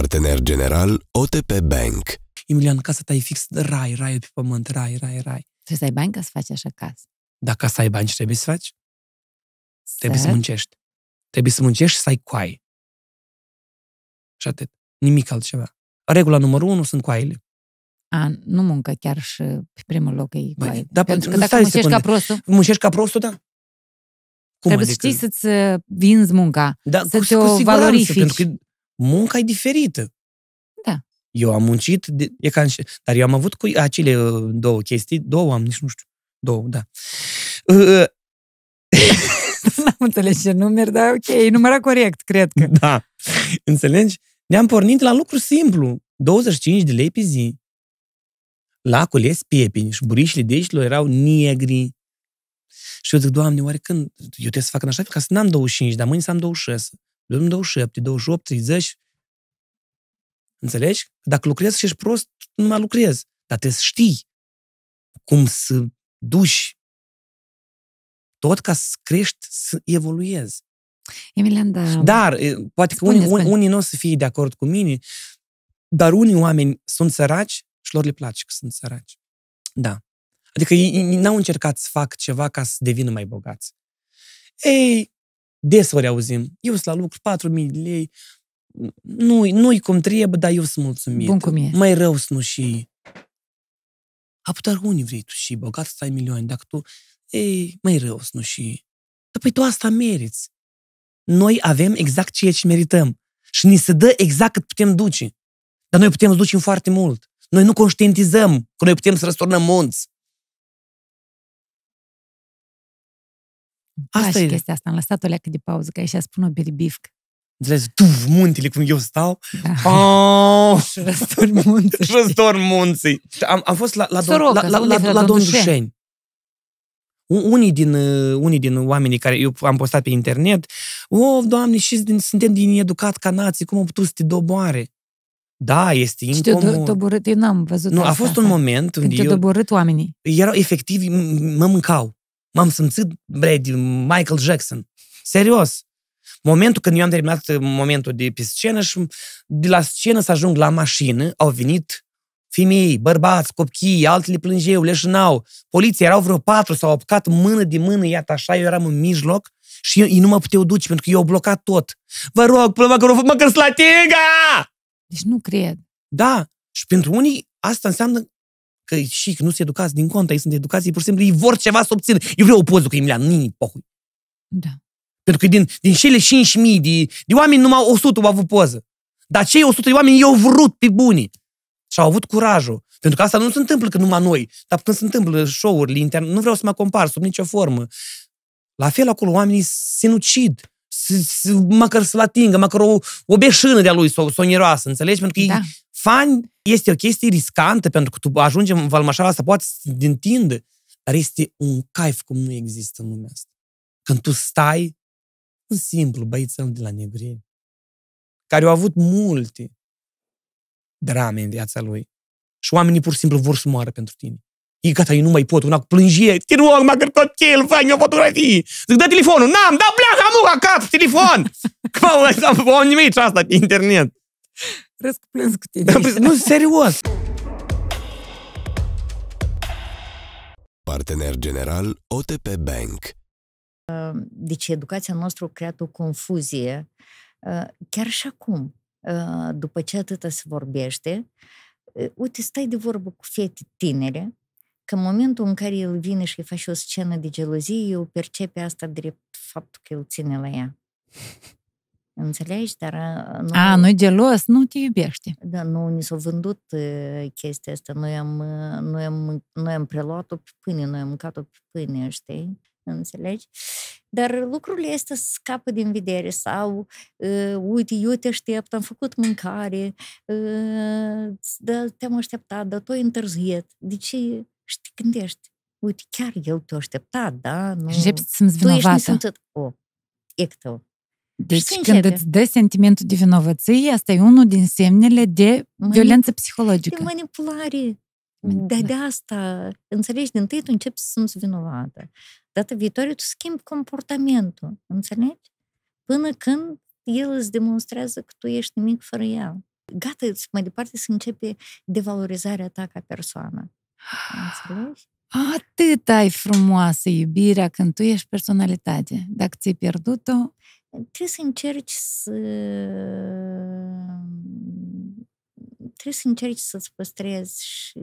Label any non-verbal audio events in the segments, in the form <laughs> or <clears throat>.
Partener general OTP Bank. Emilian, casa ta e fix rai, rai pe pământ, rai, rai, rai. Trebuie să ai bani ca să faci așa casă. Dacă ca să ai bani, ce trebuie să faci? Să... Trebuie să muncești. Trebuie să muncești și să ai coai. Și atât. Nimic altceva. Regula numărul unu sunt coaile. A, nu muncă chiar și pe primul loc e coaie. Băi, da, pentru că dacă muncești secunde. ca prostul... Muncești ca prostul, da. Cum trebuie adică? să știi să-ți uh, vinzi munca, da, să cu, te cu o valorifici. Pentru că munca e diferită. Da. Eu am muncit, de, e ca și, dar eu am avut cu acele uh, două chestii, două am, nici nu știu, două, da. Nu uh, uh. <laughs> N-am înțeles ce număr, dar ok, e corect, cred că. Da, înțelegi? Ne-am pornit la lucru simplu. 25 de lei pe zi. La cules piepini și burișile de aici erau negri. Și eu zic, Doamne, oare când? Eu trebuie să fac în așa fel ca să n-am 25, dar mâine să am 26 de 27, 28, 30. Înțelegi? Dacă lucrezi și ești prost, nu mai lucrezi. Dar trebuie să știi cum să duci tot ca să crești, să evoluezi. Emilian, da... Dar, poate că unii, unii, unii nu o să fie de acord cu mine, dar unii oameni sunt săraci și lor le place că sunt săraci. Da. Adică ei n-au încercat să fac ceva ca să devină mai bogați. Ei ori auzim. Eu sunt la lucru, 4.000 lei. Nu-i, nu-i cum trebuie, dar eu sunt mulțumit. Bun cum e. Mai rău să nu și... A putea unii vrei tu și bogat să ai milioane, dacă tu... Ei, mai rău să nu și... Dar păi tu asta meriți. Noi avem exact ceea ce merităm. Și ni se dă exact cât putem duce. Dar noi putem să ducem foarte mult. Noi nu conștientizăm că noi putem să răsturnăm munți. Asta Faci e. chestia asta. Am lăsat-o leacă de pauză, că și spun o beribifcă. Înțelegi? tu muntele, cum eu stau. Da. Oh! <laughs> Și răstorn munții. Și răstorn munții. Am, am fost la, la, do- Soroca, la, la, la, la Don Dușeni. Unii din, uh, unii din oamenii care eu am postat pe internet, o, doamne, și suntem din educat ca nații, cum au putut să te doboare? Da, este incomod. Știu, doborât, eu n-am văzut Nu, a fost asta. un moment când unde te eu... doborât oamenii. Erau, efectiv, mă mâncau m-am simțit Brady, Michael Jackson. Serios. Momentul când eu am terminat uh, momentul de pe scenă și de la scenă să ajung la mașină, au venit femei, bărbați, copii, altele plângeau, leșinau, poliția, erau vreo patru, s-au apucat mână de mână, iată așa, eu eram în mijloc și eu, ei nu mă puteau duce pentru că eu au blocat tot. Vă rog, până măcar, la tiga! Deci nu cred. Da, și pentru unii asta înseamnă că și că nu se educați din conta, ei sunt educați, ei pur și simplu ei vor ceva să obțină. Eu vreau o poză cu Emilian, nu pohui. Da. Pentru că din, din cele 5.000 de, de oameni, numai 100 au avut poză. Dar cei 100 de oameni i-au vrut pe buni. Și au avut curajul. Pentru că asta nu se întâmplă că numai noi. Dar când se întâmplă show-urile interne, nu vreau să mă compar sub nicio formă. La fel acolo oamenii se sinucid. Măcar să-l atingă, măcar o, o beșână de-a lui sau o o înțelegi? Pentru că da. ei fani este o chestie riscantă pentru că tu ajungi în valmașala asta, poate să te întindă, dar este un caif cum nu există în lumea asta. Când tu stai, un simplu băiețel de la negrie, care au avut multe drame în viața lui și oamenii pur și simplu vor să moară pentru tine. E gata, eu nu mai pot, una cu plângie, te rog, mă, că tot el, fai o fotografie. Zic, dă telefonul, n-am, da, pleacă, muca, cap, telefon. Cum au lăsat, o nimic asta pe internet răsplâns cu tine. Am da, păi, nu, serios! Partener general OTP Bank. Deci educația noastră a creat o confuzie. Chiar și acum, după ce atâta se vorbește, uite, stai de vorbă cu fete tinere, că în momentul în care el vine și îi face o scenă de gelozie, eu percepe asta drept faptul că el ține la ea. Înțelegi? Dar... Uh, nu, A, nu gelos, nu te iubește. Da, nu ni s-a vândut uh, chestia asta. Noi am, uh, noi am, noi am preluat-o pe pâine, noi am mâncat-o pe pâine, știi? Înțelegi? Dar lucrurile să scapă din vedere sau uh, uite, eu te aștept, am făcut mâncare, uh, da, te-am așteptat, dar tu ai întârziet. De ce? Știi, gândești, uite, chiar eu te-am așteptat, da? Nu... Și să-mi Tu ești nesimțit. O, oh, e deci Cine când începe? îți dă sentimentul de vinovăție, asta e unul din semnele de Mani... violență psihologică. De manipulare. De, da. de asta, înțelegi, din tâi tu începi să simți vinovată. Data viitoare tu schimbi comportamentul, înțelegi? Până când el îți demonstrează că tu ești nimic fără el. Gata, mai departe să începe devalorizarea ta ca persoană. Înțelegi? Atât ai frumoasă iubirea când tu ești personalitate. Dacă ți-ai pierdut-o, trebuie să încerci să mm, trebuie să încerci să-ți păstrezi și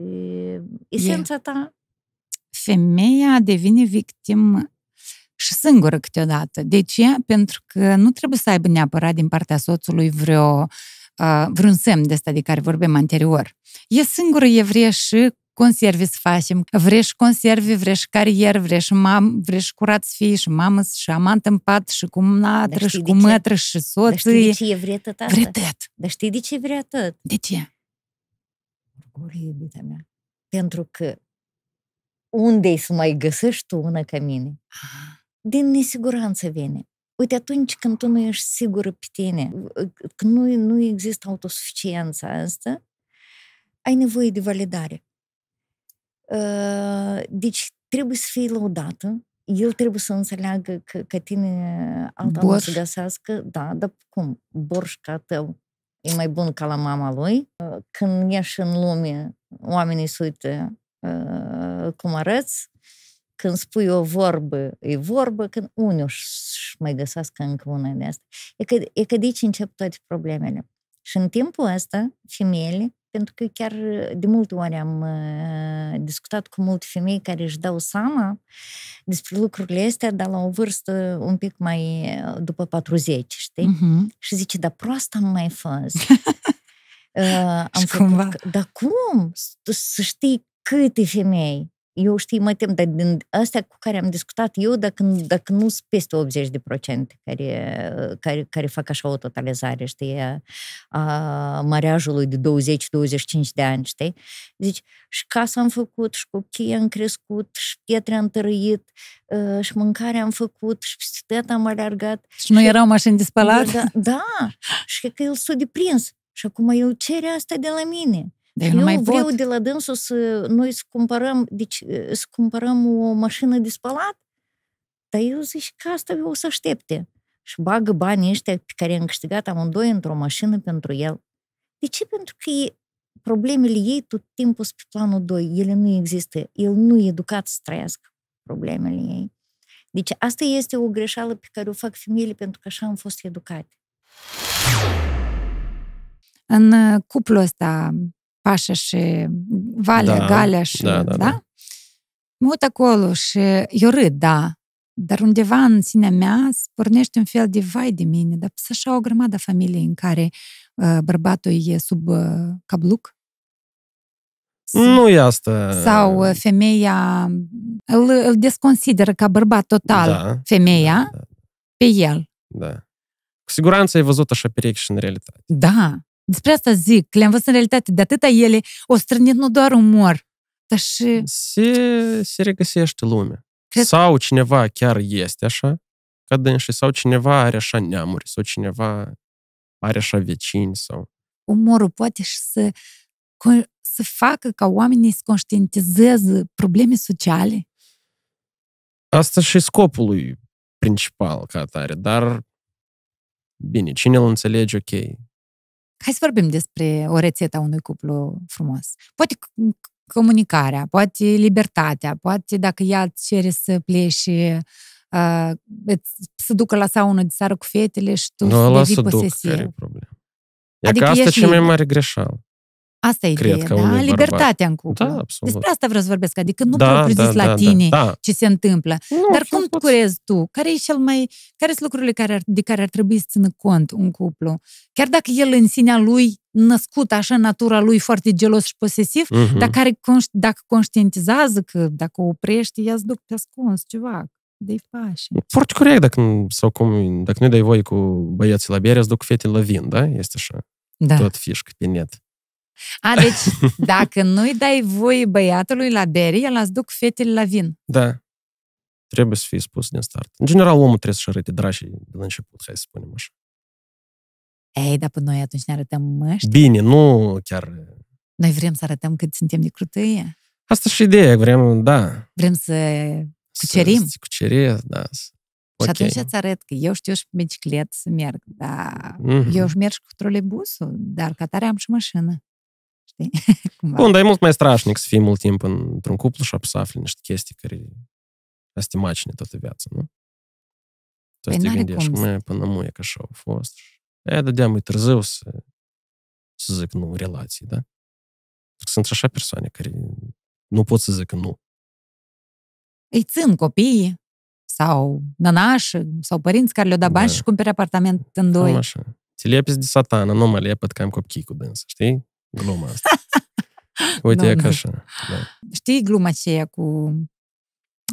esența ta. Femeia devine victimă și singură câteodată. De deci, ce? Pentru că nu trebuie să aibă neapărat din partea soțului vreo, uh, vreun semn de asta de care vorbim anterior. E singură evrie și conserve să facem. Vrești conserve, vrești carier, vrești, mam, vrești curat să fii, și mamă, și amant în pat, și cu mnatră, și cu mătră, și soții. Dar știi de ce e tot asta? tot. Dar știi de ce vrea tot? De ce? iubita mea. Pentru că unde să mai găsești tu una ca mine? Ah. Din nesiguranță vine. Uite, atunci când tu nu ești sigură pe tine, că nu, nu există autosuficiența asta, ai nevoie de validare. Deci trebuie să fii lăudată, El trebuie să înțeleagă că, că tine alta Borș. nu se găsească. Da, dar cum? Borș ca tău e mai bun ca la mama lui. Când ieși în lume, oamenii se uită cum arăți. Când spui o vorbă, e vorbă. Când unii își mai găsească încă una de asta. E că, e că de aici încep toate problemele. Și în timpul ăsta, femeile pentru că chiar uh, de multe ori am uh, discutat cu multe femei care își dau seama despre lucrurile astea, dar la o vârstă un pic mai uh, după 40, știi? Uh-huh. Și zice, dar proasta am mai fost. <laughs> uh, am și făcut, cumva... Dar cum? Să știi câte femei eu știi, mă tem, dar din astea cu care am discutat eu, dacă, dacă nu sunt peste 80 de procente care, care, care fac așa o totalizare, știi, a mareajului de 20-25 de ani, știi? zici, și casa am făcut, și copiii am crescut, și pietre am tărâit, ă, și mâncare am făcut, și bicicletă am alergat. Și nu și, erau mașini de spălat? Da, da, <laughs> și că el s-a deprins. Și acum el cere asta de la mine. Dar eu nu eu mai vreau pot. de la dânsul să noi să cumpărăm, deci, să cumpărăm o mașină de spălat, dar eu zic că asta o să aștepte. Și bagă banii ăștia pe care i-am câștigat amândoi într-o mașină pentru el. De ce? Pentru că e, problemele ei tot timpul sunt pe planul 2. Ele nu există. El nu e educat să trăiască problemele ei. Deci asta este o greșeală pe care o fac femeile pentru că așa am fost educate. În cuplul ăsta Pașa și Valea, da, Galea și... Da, da, da? da. Mă uit acolo și eu râd, da, dar undeva în sinea mea spornește un fel de vai de mine, dar să așa o grămadă familie în care uh, bărbatul e sub uh, cabluc. Nu e asta. Sau femeia îl, îl desconsideră ca bărbat total da, femeia da, da. pe el. Da. Cu siguranță ai văzut așa perechi și în realitate. Da. Despre asta zic, le-am văzut în realitate de atâta ele, o strânit nu doar umor, dar și... Se, se regăsește lumea. Cred... Sau cineva chiar este așa, ca dânsi, sau cineva are așa neamuri, sau cineva are așa vecini, sau... Umorul poate și să, să facă ca oamenii să conștientizeze probleme sociale? Asta și scopul lui principal ca atare, dar bine, cine îl înțelege, ok, Hai să vorbim despre o rețetă a unui cuplu frumos. Poate comunicarea, poate libertatea, poate dacă ea îți cere să pleci uh, să ducă la saună de seară cu fetele și tu nu, să devii posesiv. Duc, care e problema? E adică că asta e cea mai mare greșeală. Asta e ideea, da? Libertatea bărbat. în cuplu. Da, absolut. Despre asta vreau să vorbesc, adică nu da, propriu zis da, la da, da tine da, da. ce se întâmplă. Nu, Dar cum poți. curezi tu? Care e cel mai... Care sunt lucrurile care ar, de care ar trebui să țină cont un cuplu? Chiar dacă el în sinea lui, născut așa, natura lui foarte gelos și posesiv, mm-hmm. dar care, dacă conștientizează că dacă oprește, ea îți duc pe ascuns ceva, de faci. Foarte corect dacă, sau cum, dacă nu dai voie cu băieții la bere, îți duc fetele la vin, da? Este așa. Da. Tot fișc pe net. A, deci dacă nu-i dai voi băiatului la bere, el îți duc fetele la vin. Da. Trebuie să fie spus din start. În general, omul trebuie să-și arate drașii de la început, hai să spunem așa. Ei, dar pe noi atunci ne arătăm măști. Bine, nu chiar... Noi vrem să arătăm cât suntem de crutâie. Asta și ideea, vrem, da. Vrem să cucerim. Să, cucerim, da. da. Și atunci îți arăt că eu știu și pe biciclet să merg, dar mm-hmm. eu își merg cu trolebusul, dar ca tare am și mașină știi? <laughs> Bun, dar e mult mai strașnic să fii mult timp într-un cuplu și să afli niște chestii care astea imagine toată viața, nu? Tu păi te gândești, mă, până muie că așa au fost. E, dădeam mai târziu să, să zic nu relații, da? Sunt așa persoane care nu pot să zic, nu. Îi țin copiii sau nănași sau părinți care le-au dat bani da. și cumpere apartament în doi. Cam așa. Ți lepezi de satana, nu mă lepăt că am copii cu dânsă, știi? gluma asta. Uite, nu, e ca așa. Da. Știi gluma e cu...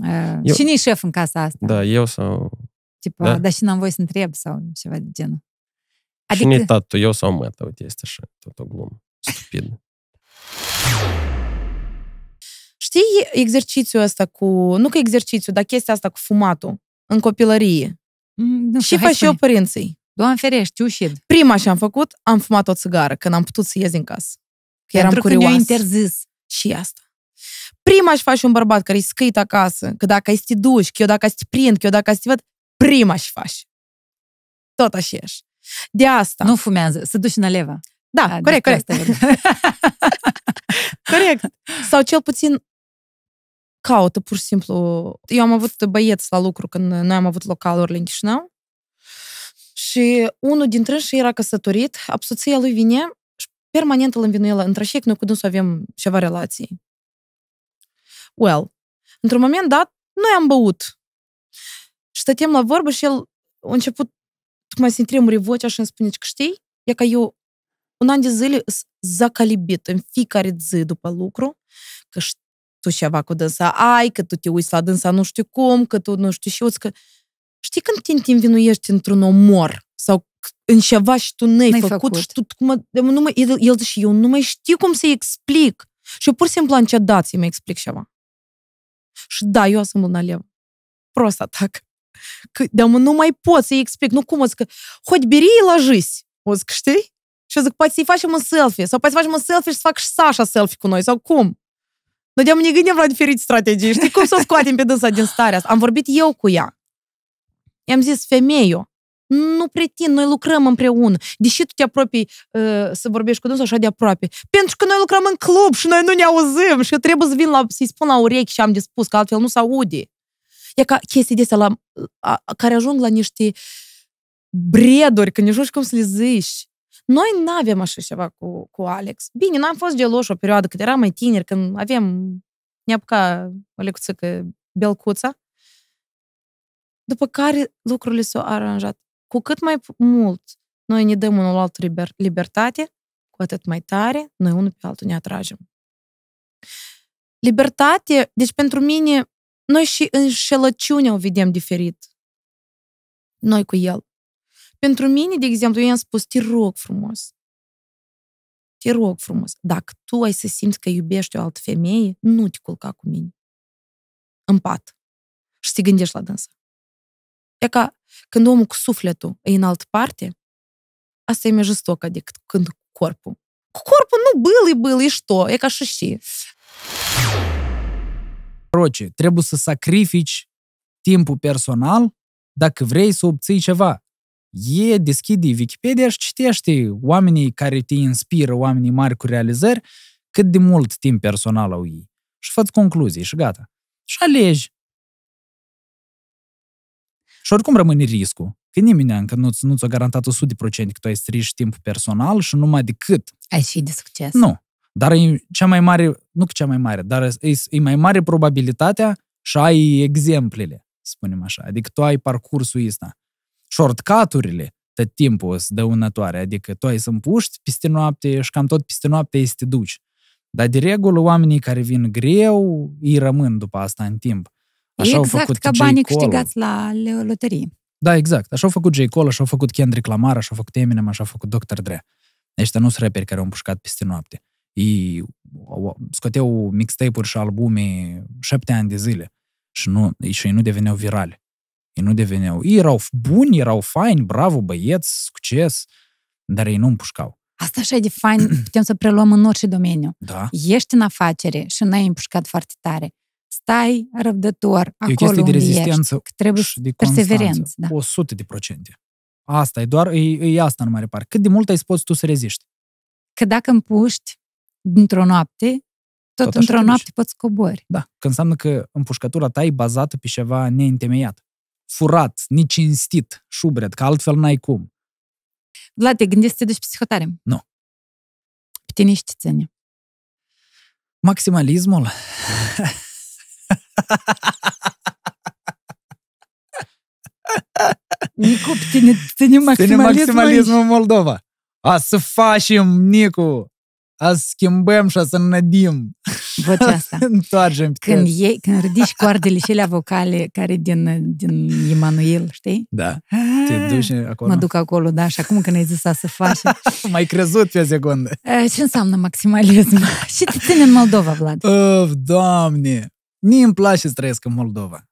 Uh, eu... Cine-i șef în casa asta? Da, eu sau... Tipo, da? dar și n-am voie să întreb sau ceva de genul. Adică... Cine tatu, eu sau măta? Uite, este așa, tot o glumă. Stupid. Știi exercițiul ăsta cu... Nu că exercițiu, dar chestia asta cu fumatul în copilărie. Mm, nu, și fac și eu părinții. Doamne ferești, ușid. Prima ce am făcut, am fumat o țigară, când am putut să ies din casă. Că eram Pentru curioasă. interzis. Și asta. Prima și faci un bărbat care e scăit acasă, că dacă ai să duci, că eu dacă ai prind, că eu dacă ai văd, prima și faci. Tot așa ești. De asta. Nu fumează, Să duci în aleva. Da, A, da, corect, corect. <laughs> corect. Sau cel puțin caută pur și simplu. Eu am avut băieți la lucru când noi am avut localuri în Chișinău și unul din trânsi era căsătorit, absoția lui vine și permanent îl învinuie la întrășie că noi cu dânsul avem ceva relații. Well, într-un moment dat, noi am băut. Și stătem la vorbă și el a început tocmai să-i tremuri vocea și îmi spune că știi, e ca eu un an de zile zacalibit în fiecare zi după lucru, că tu ceva cu dânsa ai, că tu te uiți la dânsa nu știu cum, că tu nu știu și eu, că... Știi când te învinuiești într-un omor sau în ceva și tu n-ai, n-ai făcut, făcut, și tu cum, nu mai, el, el zice, eu nu mai știu cum să-i explic. Și eu pur și simplu am cedat să-i mai explic ceva. Și da, eu sunt un alev. Prost atac. Că, dar nu mai pot să-i explic. Nu cum, o zic, hoți beri la jis. O zic, știi? Și zic, poate să-i facem un selfie. Sau poate să facem un selfie și să fac și Sasha selfie cu noi. Sau cum? Noi ne gândim la diferite strategii. Știi cum să o scoatem pe dânsa din starea asta? Am vorbit eu cu ea. I-am zis, femeio, nu pretind, noi lucrăm împreună. Deși tu te apropii uh, să vorbești cu dânsul așa de aproape. Pentru că noi lucrăm în club și noi nu ne auzim și eu trebuie să vin la, să-i spun la urechi și am de spus, că altfel nu se aude. E ca chestii de la, a, care ajung la niște breduri, că nici nu cum să le zici. Noi nu avem așa ceva cu, cu Alex. Bine, n-am fost geloși o perioadă când eram mai tineri, când aveam, neapca o lecuță că belcuța după care lucrurile s-au aranjat. Cu cât mai mult noi ne dăm unul altul liber, libertate, cu atât mai tare noi unul pe altul ne atragem. Libertate, deci pentru mine, noi și înșelăciunea o vedem diferit. Noi cu el. Pentru mine, de exemplu, eu i-am spus, te rog frumos, te rog frumos, dacă tu ai să simți că iubești o altă femeie, nu te culca cu mine. În pat. Și te gândești la dânsa. E ca când omul cu sufletul e în altă parte, asta e mai jistoc decât adică când cu corpul. Cu corpul nu bâli, bâli, și e ca și și. Roce, trebuie să sacrifici timpul personal dacă vrei să obții ceva. E, deschide Wikipedia și citește oamenii care te inspiră, oamenii mari cu realizări, cât de mult timp personal au ei. Și fă concluzii și gata. Și alegi și oricum rămâne riscul. Că nimeni încă nu, nu ți-a garantat 100% că tu ai strigi timp personal și numai decât... Ai și de succes. Nu. Dar e cea mai mare, nu că cea mai mare, dar e, e mai mare probabilitatea și ai exemplele, spunem așa. Adică tu ai parcursul ăsta. Shortcut-urile tot timpul sunt dăunătoare. Adică tu ai să împuști peste noapte și cam tot peste noapte este duci. Dar de regulă oamenii care vin greu, îi rămân după asta în timp. Așa exact au făcut ca J. banii Cole. câștigați la loterie. Da, exact. Așa au făcut J. Cole, așa au făcut Kendrick Lamar, așa au făcut Eminem, așa au făcut Dr. Dre. Ăștia nu sunt rapperi care au împușcat peste noapte. Ei scoteau mixtape-uri și albume șapte ani de zile și, nu, și ei nu deveneau virale. Ei nu deveneau. Ei erau buni, erau faini, bravo, băieți, succes, dar ei nu împușcau. Asta așa e de fain, putem să preluăm în orice domeniu. Da. Ești în afacere și n-ai împușcat foarte tare stai răbdător acolo E o chestie de rezistență ești, trebuie și de perseverență. Da. 100 de procente. Asta e doar, e, e asta în mare parte. Cât de mult ai spus tu să reziști? Că dacă împuști dintr o noapte, tot, tot într-o noapte poți cobori. Da, că înseamnă că împușcătura ta e bazată pe ceva neîntemeiat. Furat, necinstit, șubret, că altfel n-ai cum. Vlad, te gândești să te duci psihotare? Nu. Pe tine ține. Maximalismul. <laughs> Nicu, ține, ține maximalismul, ține maximalismul în Moldova. A să facem, Nicu! A să schimbăm și a să nădim. Văd asta. <laughs> Întoarcem. Când, e, când ridici coardele și alea vocale care din, din Emanuel, știi? Da. Te duci acolo. Mă duc acolo, da. Și acum când ai zis să faci. <laughs> Mai crezut pe o secundă. Ce înseamnă maximalism? <laughs> și te ține în Moldova, Vlad? Of, doamne! Mie îmi place să trăiesc în Moldova.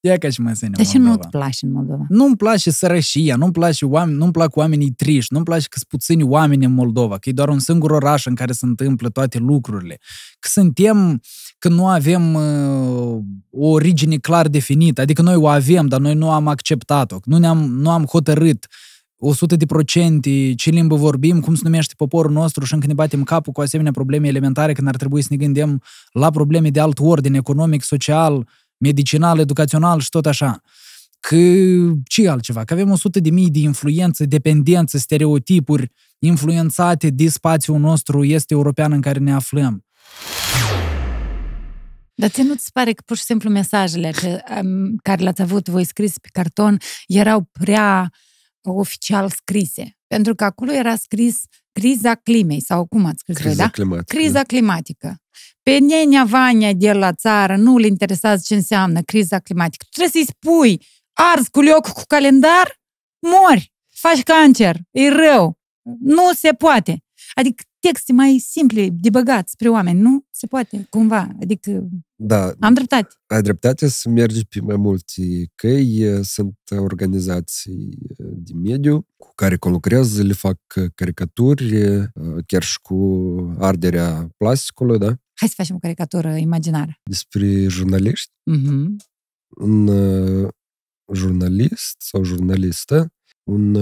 Ia ca și mă în Moldova. nu îți place în Moldova? Nu-mi place sărășia, nu-mi, place oameni, nu-mi plac oamenii triși, nu-mi place că sunt puțini oameni în Moldova, că e doar un singur oraș în care se întâmplă toate lucrurile, că suntem, că nu avem uh, o origine clar definită, adică noi o avem, dar noi nu am acceptat-o, nu, ne-am, nu am hotărât 100 de procente, ce limbă vorbim, cum se numește poporul nostru și încă ne batem capul cu asemenea probleme elementare când ar trebui să ne gândim la probleme de alt ordin, economic, social, medicinal, educațional și tot așa. Că ce altceva? Că avem 100 de mii de influențe, dependențe, stereotipuri influențate de spațiul nostru este european în care ne aflăm. Dar ți nu ți pare că pur și simplu mesajele um, care le-ați avut voi scris pe carton erau prea uh, oficial scrise. Pentru că acolo era scris criza climei, sau cum ați scris criza voi, da? Climatică. Criza climatică. Pe nenea Vania de la țară nu le interesează ce înseamnă criza climatică. Trebuie să-i spui, arzi cu liocul cu calendar, mori, faci cancer, e rău, nu se poate. Adică texte mai simple de băgat spre oameni, nu se poate, cumva. Adică da. Am dreptate. Ai dreptate să mergi pe mai multe căi. Sunt organizații uh, de mediu cu care conlucrez, le fac uh, caricaturi, uh, chiar și cu arderea plasticului, da? Hai să facem o caricatură imaginară. Despre jurnaliști. Uh-huh. Un jurnalist sau jurnalistă, un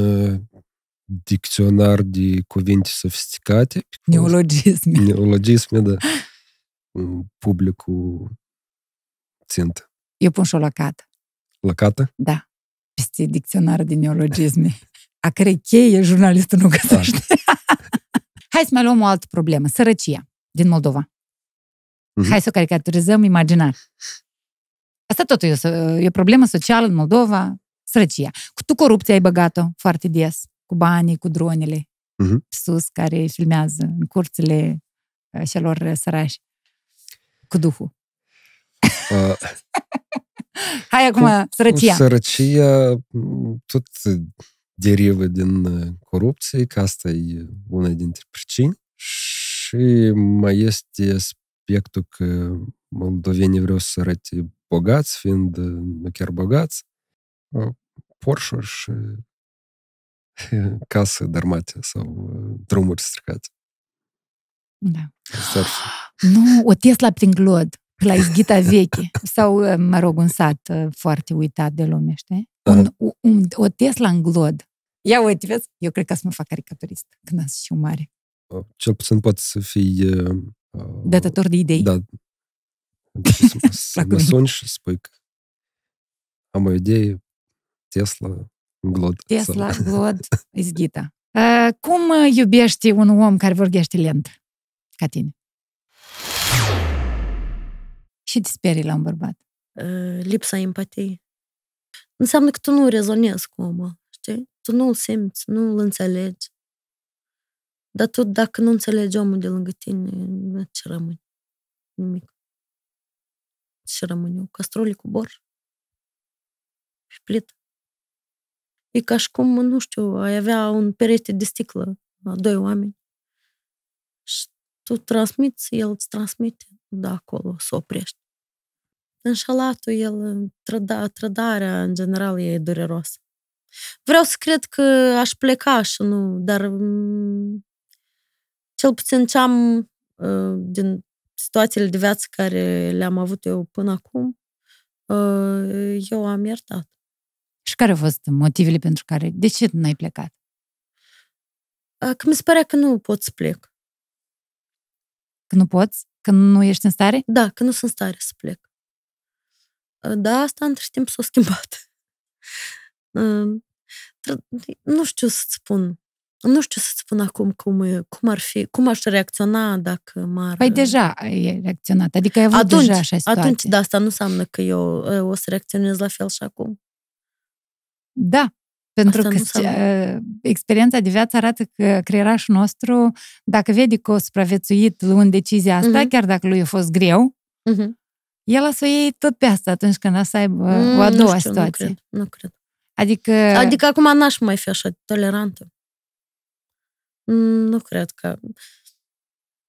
dicționar de cuvinte sofisticate. Neologisme. Neologisme, da. <laughs> publicul țintă. Eu pun și o lăcată. Lăcată? Da. Peste dicționar de neologisme. <laughs> A cărei cheie jurnalistul nu da. găsește. <laughs> Hai să mai luăm o altă problemă. Sărăcia din Moldova. Mm-hmm. Hai să o caricaturizăm imaginar. Asta tot e o, e o problemă socială în Moldova, sărăcia. Tu corupția ai băgat-o foarte des, cu banii, cu dronele, mm-hmm. sus, care filmează în curțile uh, celor sărași cu Duhul. Uh, <laughs> Hai acum, cu, sărăcia. Sărăcia tot derivă din uh, corupție, că asta e una dintre pricini. Și mai este aspectul că moldovenii vreau să arate bogați, fiind uh, nu chiar bogați, uh, Porsche și <laughs> casă darmate sau drumuri stricate. Da. Asta nu, o Tesla prin glod, la izghita veche. Sau, eh, mă rog, un sat eh, foarte uitat de lume, știi? Da. Un, un, o Tesla în glod. Ia uite, vezi? Eu cred că să mă fac caricaturist când am și mare. Uh, cel puțin poate să fii... Uh, Datător de idei. Da. Să, mă <laughs> suni și spui că am o idee, Tesla, glod. Tesla, glod, <laughs> izghita. Uh, cum iubești un om care vorbește lent ca tine? Și te sperii la un bărbat? Ă, lipsa empatiei. Înseamnă că tu nu rezonezi cu omul, știi? Tu nu-l simți, nu-l înțelegi. Dar tu, dacă nu înțelegi omul de lângă tine, ce rămâne? Nimic. Ce rămâne? O castrole cu bor și plită. E ca și cum, nu știu, ai avea un perete de sticlă la doi oameni și tu transmiți, el îți transmite, da, acolo, să s-o oprești înșelatul, el, trăda, trădarea, în general, e dureroasă. Vreau să cred că aș pleca și nu, dar mm, cel puțin ce am uh, din situațiile de viață care le-am avut eu până acum, uh, eu am iertat. Și care au fost motivele pentru care? De ce nu ai plecat? Uh, că mi se pare că nu pot să plec. Că nu poți? Că nu ești în stare? Da, că nu sunt în stare să plec. Da, asta între timp s-a schimbat. nu știu să-ți spun. Nu știu să-ți spun acum cum, e, cum ar fi, cum aș reacționa dacă m-ar... Păi deja ai reacționat, adică ai avut atunci, deja așa situație. Atunci, da, asta nu înseamnă că eu, o să reacționez la fel și acum. Da, pentru Asta că experiența de viață arată că creierașul nostru, dacă vede că o supraviețuit luând decizia asta, mm-hmm. chiar dacă lui a fost greu, mm-hmm el o să o iei tot pe asta atunci când o să aibă mm, o a doua nu știu, situație. Nu cred, nu cred. Adică... Adică acum n-aș mai fi așa tolerantă. Nu cred că...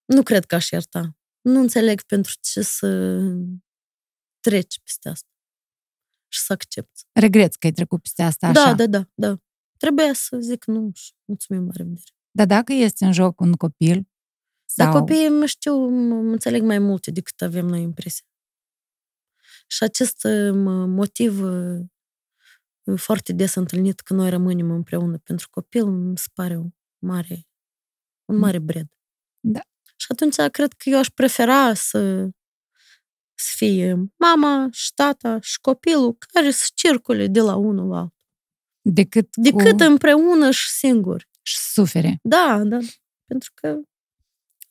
Nu cred că aș ierta. Nu înțeleg pentru ce să treci peste asta și să accept. Regret că ai trecut peste asta da, așa? Da, da, da. da. Trebuia să zic nu și mulțumim, mare. revedere. Dar dacă este în joc un copil? Sau... Da, copiii, mă știu, mă înțeleg mai multe decât avem noi impresia. Și acest uh, motiv uh, foarte des întâlnit că noi rămânem împreună pentru copil, îmi se pare un mare, un mm. mare bred. Da. Și atunci cred că eu aș prefera să, să fie mama și tata și copilul care să circule de la unul la altul. Decât, Decât cu... împreună și singur. Și sufere. Da, da. Pentru că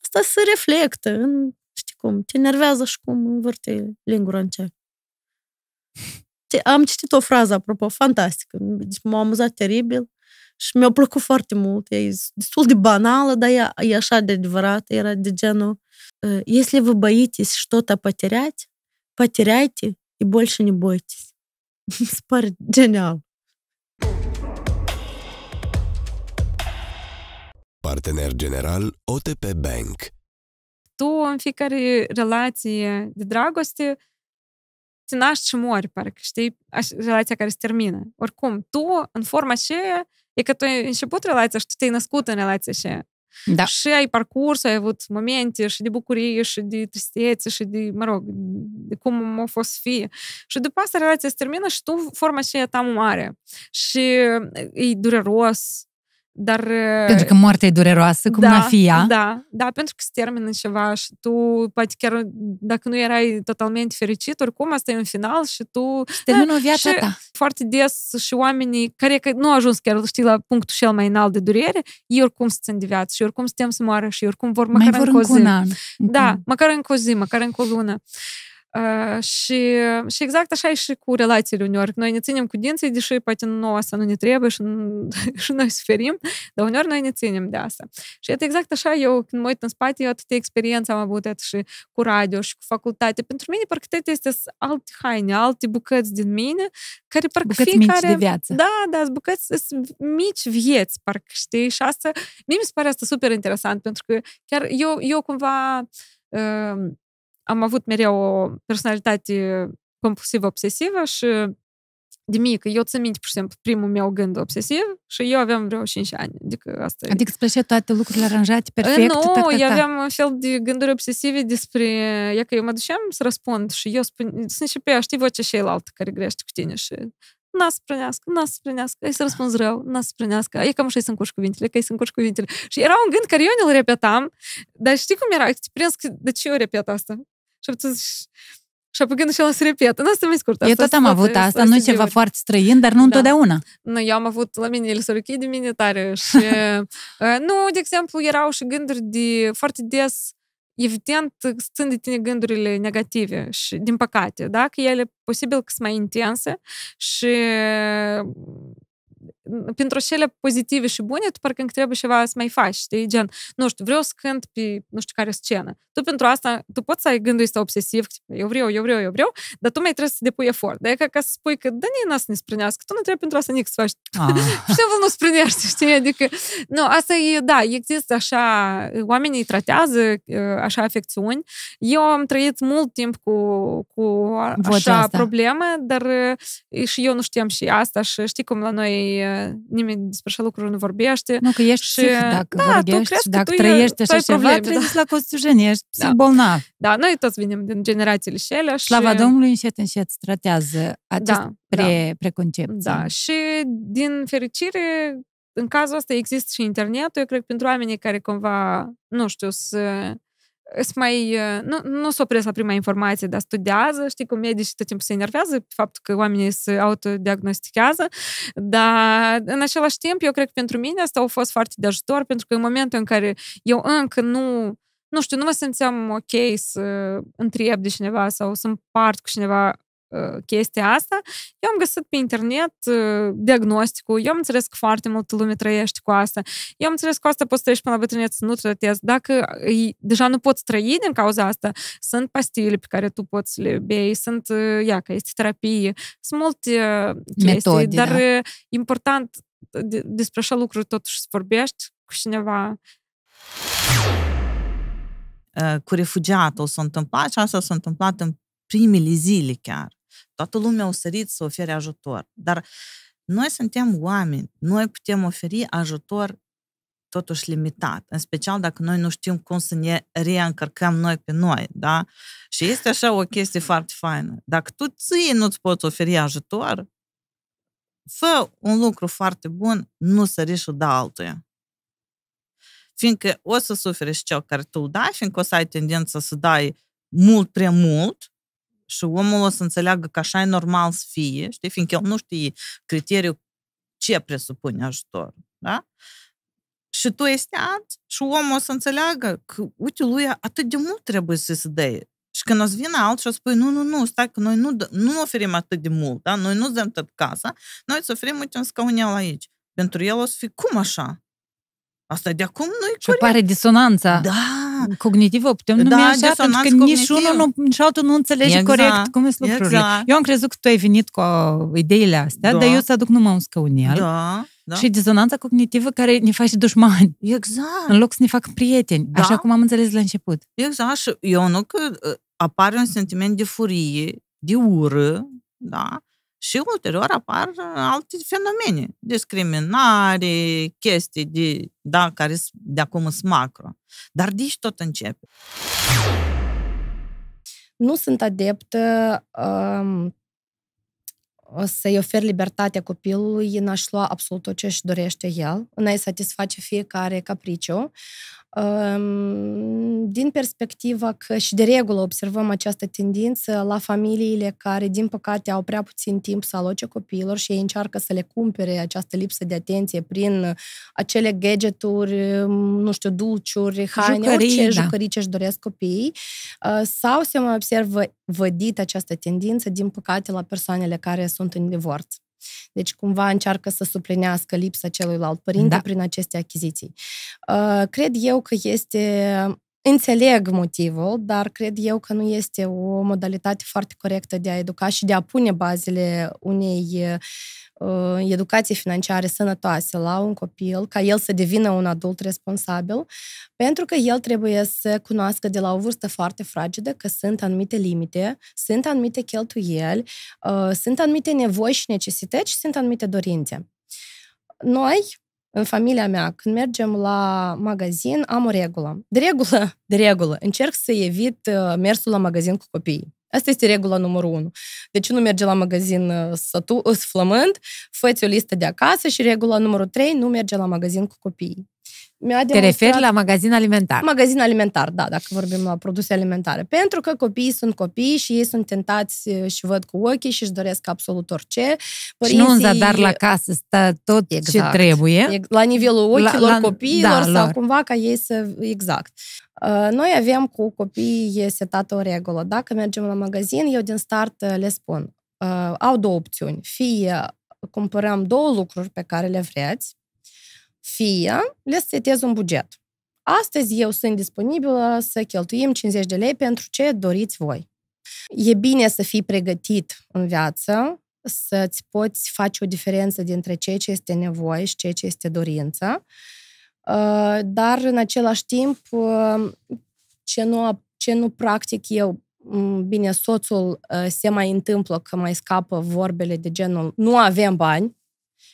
asta se reflectă în, știi cum, te nervează și cum învârte lingura în ceai. Am citit o frază, apropo, fantastică. Deci m-a amuzat teribil și mi-a plăcut foarte mult. E destul de banală, dar ea e așa de adevărat. Era de genul uh, Если вы боитесь что-то потерять, потеряйте и больше не бойтесь. Спар <laughs> genial. Partener general OTP Bank. Tu în fiecare relație de dragoste te naști și mori, parcă, știi, relația care se termină. Oricum, tu, în forma aceea, e că tu ai început relația și tu te-ai născut în relația aceea. Da. Și ai parcurs, ai avut momente și de bucurie și de tristețe și de, mă rog, de cum a fost fi, fie. Și după asta relația se termină și tu forma aceea ta mare. Și e dureros, dar, pentru că moartea e dureroasă, cum da, n-a fi ea. Da, da, pentru că se termină ceva și tu, poate chiar dacă nu erai totalmente fericit, oricum asta e un final și tu... Se termină da, viața ta. Foarte des și oamenii care că nu au ajuns chiar, știi, la punctul cel mai înalt de durere, ei oricum se țin de viață și oricum suntem să moară și oricum vor măcar mai vor încă o zi. An. Da, măcar încă o zi, măcar încă o lună. Uh, și, și exact așa e și cu relațiile uneori. Noi ne ținem cu dinții, deși poate nu asta nu ne trebuie și, și noi suferim, dar uneori noi ne ținem de asta. Și iată, exact așa eu, când mă uit în spate, eu atâtea experiențe am avut atât și cu radio și cu facultate. Pentru mine, parcă toate este alte haine, alte bucăți din mine, care parcă bucăți fiecare... mici de viață. Da, da, bucăți mici vieți, parcă știi, și asta, mie mi se pare asta super interesant, pentru că chiar eu, eu cumva uh, am avut mereu o personalitate compulsivă-obsesivă și de mică, eu țin minte, pur și simplu, primul meu gând obsesiv și eu aveam vreo 5 ani. Adică, asta adică îți plăcea toate lucrurile aranjate perfect? Nu, ta, ta, eu aveam un fel de gânduri obsesive despre... Ia că eu mă duceam să răspund și eu spun... Să începea, știi vocea cealaltă care grește cu tine și n-a să prânească, n-a să prânească, ai să răspunzi rău, n-a să prânească, e cam așa să încurci cuvintele, că ai să încurci cuvintele. Și era un gând care eu ne-l repetam, dar știi cum era? Te prins că de ce eu repet asta? și apăgându și la se repetă. Asta mai scurt. Eu tot am avut asta, nu ceva foarte străin, dar nu da. întotdeauna. Nu, eu am avut la mine ele sărăchii de mine tare și... <laughs> Uh, nu, de exemplu, erau și gânduri de foarte des evident stând de tine gândurile negative și din păcate, da? că ele posibil că sunt mai intense și pentru cele pozitive și bune, tu parcă încă trebuie ceva să mai faci, știi? Gen, nu știu, vreau să cânt pe nu știu care scenă. Tu pentru asta, tu poți să ai gândul ăsta obsesiv, eu vreau, eu vreau, eu vreau, dar tu mai trebuie să depui efort. e ca, ca să spui că, da, nu să ne sprânească, tu nu trebuie pentru asta nici să faci. Și nu sprânește, știi? Adică, nu, asta e, da, există așa, oamenii tratează așa afecțiuni. Eu am trăit mult timp cu, cu așa probleme, dar și eu nu știam și asta și știi cum la noi nimeni despre așa lucruri nu vorbește. Nu, că ești și, dacă da, vorbești, tu dacă trăiești așa ceva, probleme, trăiești da. la Costiujen, ești da. bolnav. Da, noi toți venim din generațiile și ele. Și... Slava Domnului încet, încet tratează acest da, pre, da. preconcept. Da, și din fericire, în cazul ăsta există și internetul, eu cred, pentru oamenii care cumva, nu știu, să sunt mai, uh, nu, nu s-o opresc la prima informație, dar studiază, știi cum medici tot timpul se enervează pe faptul că oamenii se autodiagnostichează, dar în același timp, eu cred că pentru mine asta a fost foarte de ajutor, pentru că în momentul în care eu încă nu nu știu, nu mă simțeam ok să întreb de cineva sau să împart cu cineva Э, chestia asta. Eu am găsit pe internet uh, diagnosticul, eu am înțeles că foarte multă lume trăiește cu asta. Eu am înțeles că asta poți trăiești până la bătrânețe să nu tratezi. Dacă deja nu poți trăi din cauza asta, sunt pastile pe care tu poți le bei, sunt, uh, ia, că este terapie, sunt multe uh, chestii, Metode, dar da. important despre așa lucruri totuși să vorbești cu cineva cu refugiatul s-a întâmplat și asta s-a întâmplat în primele zile chiar. Toată lumea o sărit să ofere ajutor. Dar noi suntem oameni, noi putem oferi ajutor totuși limitat, în special dacă noi nu știm cum să ne reîncărcăm noi pe noi, da? Și este așa o chestie foarte faină. Dacă tu ție nu-ți poți oferi ajutor, fă un lucru foarte bun, nu sări și da altuia. Fiindcă o să suferi și cel care tu dai, fiindcă o să ai tendința să dai mult prea mult și omul o să înțeleagă că așa e normal să fie, știi, fiindcă el nu știe criteriul ce presupune ajutor, da? Și tu ești alt și omul o să înțeleagă că, uite, lui atât de mult trebuie să se dea. Și când o să vină alt și o spui, nu, nu, nu, stai că noi nu, nu oferim atât de mult, da? Noi nu dăm tot casa, noi îți oferim, uite, un scaunel aici. Pentru el o să fie, cum așa? Asta de acum nu-i Și pare disonanța. Da, Cognitivă, putem numi da, așa, pentru că nici unul nu, nici altul nu înțelege exact. corect cum sunt lucrurile. Exact. Eu am crezut că tu ai venit cu uh, ideile astea, da. dar eu să aduc numai un scăunel. Da. Da? Și dizonanța cognitivă care ne face dușmani. Exact. În loc să ne facă prieteni, da? așa cum am înțeles la început. Exact. Și eu nu că uh, apare un sentiment de furie, de ură, da? și ulterior apar uh, alte fenomene, discriminare, chestii de, da, care de acum sunt macro. Dar de tot începe. Nu sunt adeptă um, să-i ofer libertatea copilului în a-și lua absolut tot ce își dorește el, în a-i satisface fiecare capriciu din perspectiva că și de regulă observăm această tendință la familiile care, din păcate, au prea puțin timp să aloce copiilor și ei încearcă să le cumpere această lipsă de atenție prin acele gadgeturi, nu știu, dulciuri, haine, jucării, orice da. jucării ce își doresc copiii. Sau se mai observă vădit această tendință, din păcate, la persoanele care sunt în divorț. Deci cumva încearcă să suplinească lipsa celuilalt părinte da. prin aceste achiziții. Uh, cred eu că este Înțeleg motivul, dar cred eu că nu este o modalitate foarte corectă de a educa și de a pune bazele unei uh, educații financiare sănătoase la un copil, ca el să devină un adult responsabil, pentru că el trebuie să cunoască de la o vârstă foarte fragedă că sunt anumite limite, sunt anumite cheltuieli, uh, sunt anumite nevoi și necesități și sunt anumite dorințe. Noi, în familia mea, când mergem la magazin, am o regulă. De regulă, de regulă, încerc să evit uh, mersul la magazin cu copiii. Asta este regula numărul unu. Deci nu merge la magazin uh, sătu, îs <laughs> flămând, o listă de acasă și regula numărul trei, nu merge la magazin cu copiii mi-a Te referi la magazin alimentar? Magazin alimentar, da, dacă vorbim la uh, produse alimentare. Pentru că copiii sunt copii și ei sunt tentați uh, și văd cu ochii și își doresc absolut orice. Părinții... Și nu în zadar la casă stă tot exact. ce trebuie. La nivelul ochilor la, la... copiilor da, sau lor. cumva ca ei să... Exact. Uh, noi avem cu copiii setată o regulă. Dacă mergem la magazin, eu din start le spun, au două opțiuni. Fie cumpărăm două lucruri pe care le vreți, fie le setez un buget. Astăzi eu sunt disponibilă să cheltuim 50 de lei pentru ce doriți voi. E bine să fii pregătit în viață, să-ți poți face o diferență dintre ceea ce este nevoie și ceea ce este dorință, uh, dar în același timp uh, ce nu, ce nu practic eu mm, bine, soțul uh, se mai întâmplă că mai scapă vorbele de genul nu avem bani,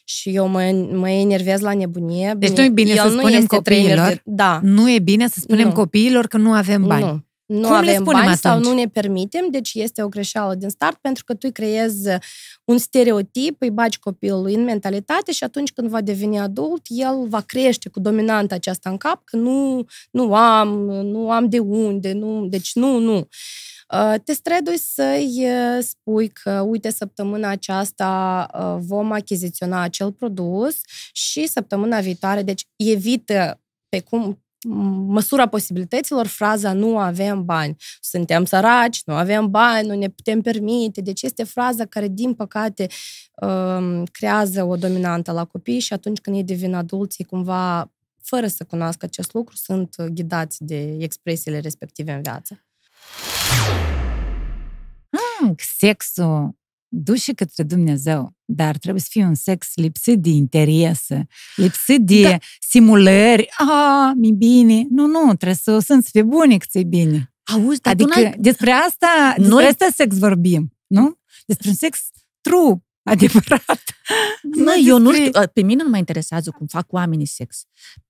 și eu mă, mă enervez la nebunie. deci nu e bine să spunem copiilor, de, da. nu e bine să spunem nu. copiilor că nu avem bani. Nu. Nu Cum avem bani atunci? sau nu ne permitem, deci este o greșeală din start, pentru că tu creezi un stereotip, îi baci copilului în mentalitate și atunci când va deveni adult, el va crește cu dominanta aceasta în cap, că nu, nu am, nu am de unde, nu, deci nu, nu. Uh, Ă, te strădui să-i ă, spui că, uite, săptămâna aceasta ă, vom achiziționa acel produs și săptămâna viitoare, deci evită pe cum măsura posibilităților fraza nu avem bani, suntem săraci, nu avem bani, nu ne putem permite. Deci este fraza care, din păcate, creează o dominantă la copii și atunci când ei devin adulți, ei cumva, fără să cunoască acest lucru, sunt ghidați de expresiile respective în viață. Hmm, sexul duce către Dumnezeu, dar trebuie să fie un sex lipsit de interese, lipsit de da. simulări. A, ah, mi bine. Nu, nu, trebuie să sunt să fie bune că ți bine. Auzi, dar adică ai... despre asta, despre Noi... asta sex vorbim, nu? Despre un sex true, <laughs> adevărat. Nu, nu eu despre... nu pe mine nu mă interesează cum fac oamenii sex.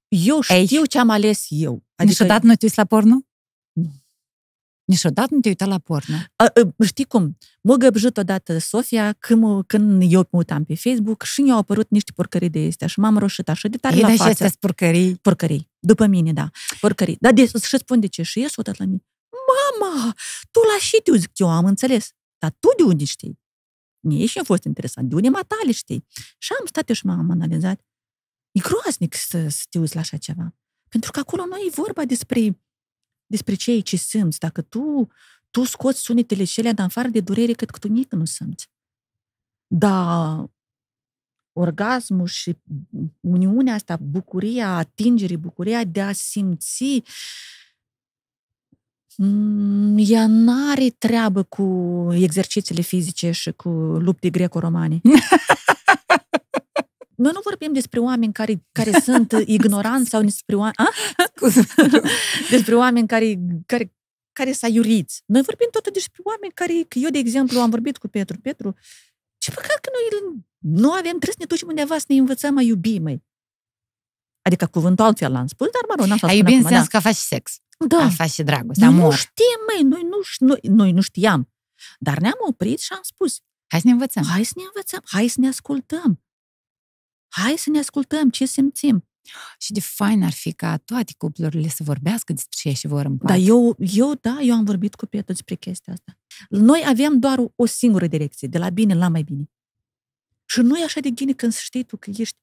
Eu știu Ei. ce am ales eu. Adică... Niciodată nu te uiți la porno? Niciodată nu te uita la porno. A, a, știi cum? Mă găbjit odată Sofia când, când eu mă uitam pe Facebook și mi-au apărut niște porcării de astea și m-am roșit așa de tare Ei, la față. Ei, porcării. Porcării. După mine, da. Porcării. Dar de, și spun de ce și ies odată la mine. Mama, tu la și te zic eu, am înțeles. Dar tu de unde știi? Mie și a fost interesant. De unde matale știi? Și am stat eu și m-am analizat. E groaznic să, să te uiți la așa ceva. Pentru că acolo nu e vorba despre despre ce e ce simți. Dacă tu, tu scoți sunetele și în afară de durere, cât că tu nici nu simți. Dar orgasmul și uniunea asta, bucuria, atingerii, bucuria de a simți, mm, ea n-are treabă cu exercițiile fizice și cu lupte greco-romane. <laughs> noi nu vorbim despre oameni care, care <laughs> sunt ignoranți sau despre oameni, <laughs> despre oameni care, care, care s-a iuriți. Noi vorbim tot despre oameni care, că eu, de exemplu, am vorbit cu Petru. Petru, ce păcat că noi nu avem, trebuie să ne ducem undeva să ne învățăm a iubi, măi. Adică cuvântul altfel l-am spus, dar mă rog, n-am să spun acum, da. că faci sex. Da. A faci dragoste, amor. Nu știm, măi, noi nu, noi, noi nu știam. Dar ne-am oprit și am spus. Hai să ne învățăm. Hai să ne învățăm, hai să ne ascultăm hai să ne ascultăm ce simțim. Și de fain ar fi ca toate cuplurile să vorbească despre ce și vor împărți. Da, eu, eu, da, eu am vorbit cu Pietru despre chestia asta. Noi avem doar o, o singură direcție, de la bine la mai bine. Și nu e așa de gine când știi tu că ești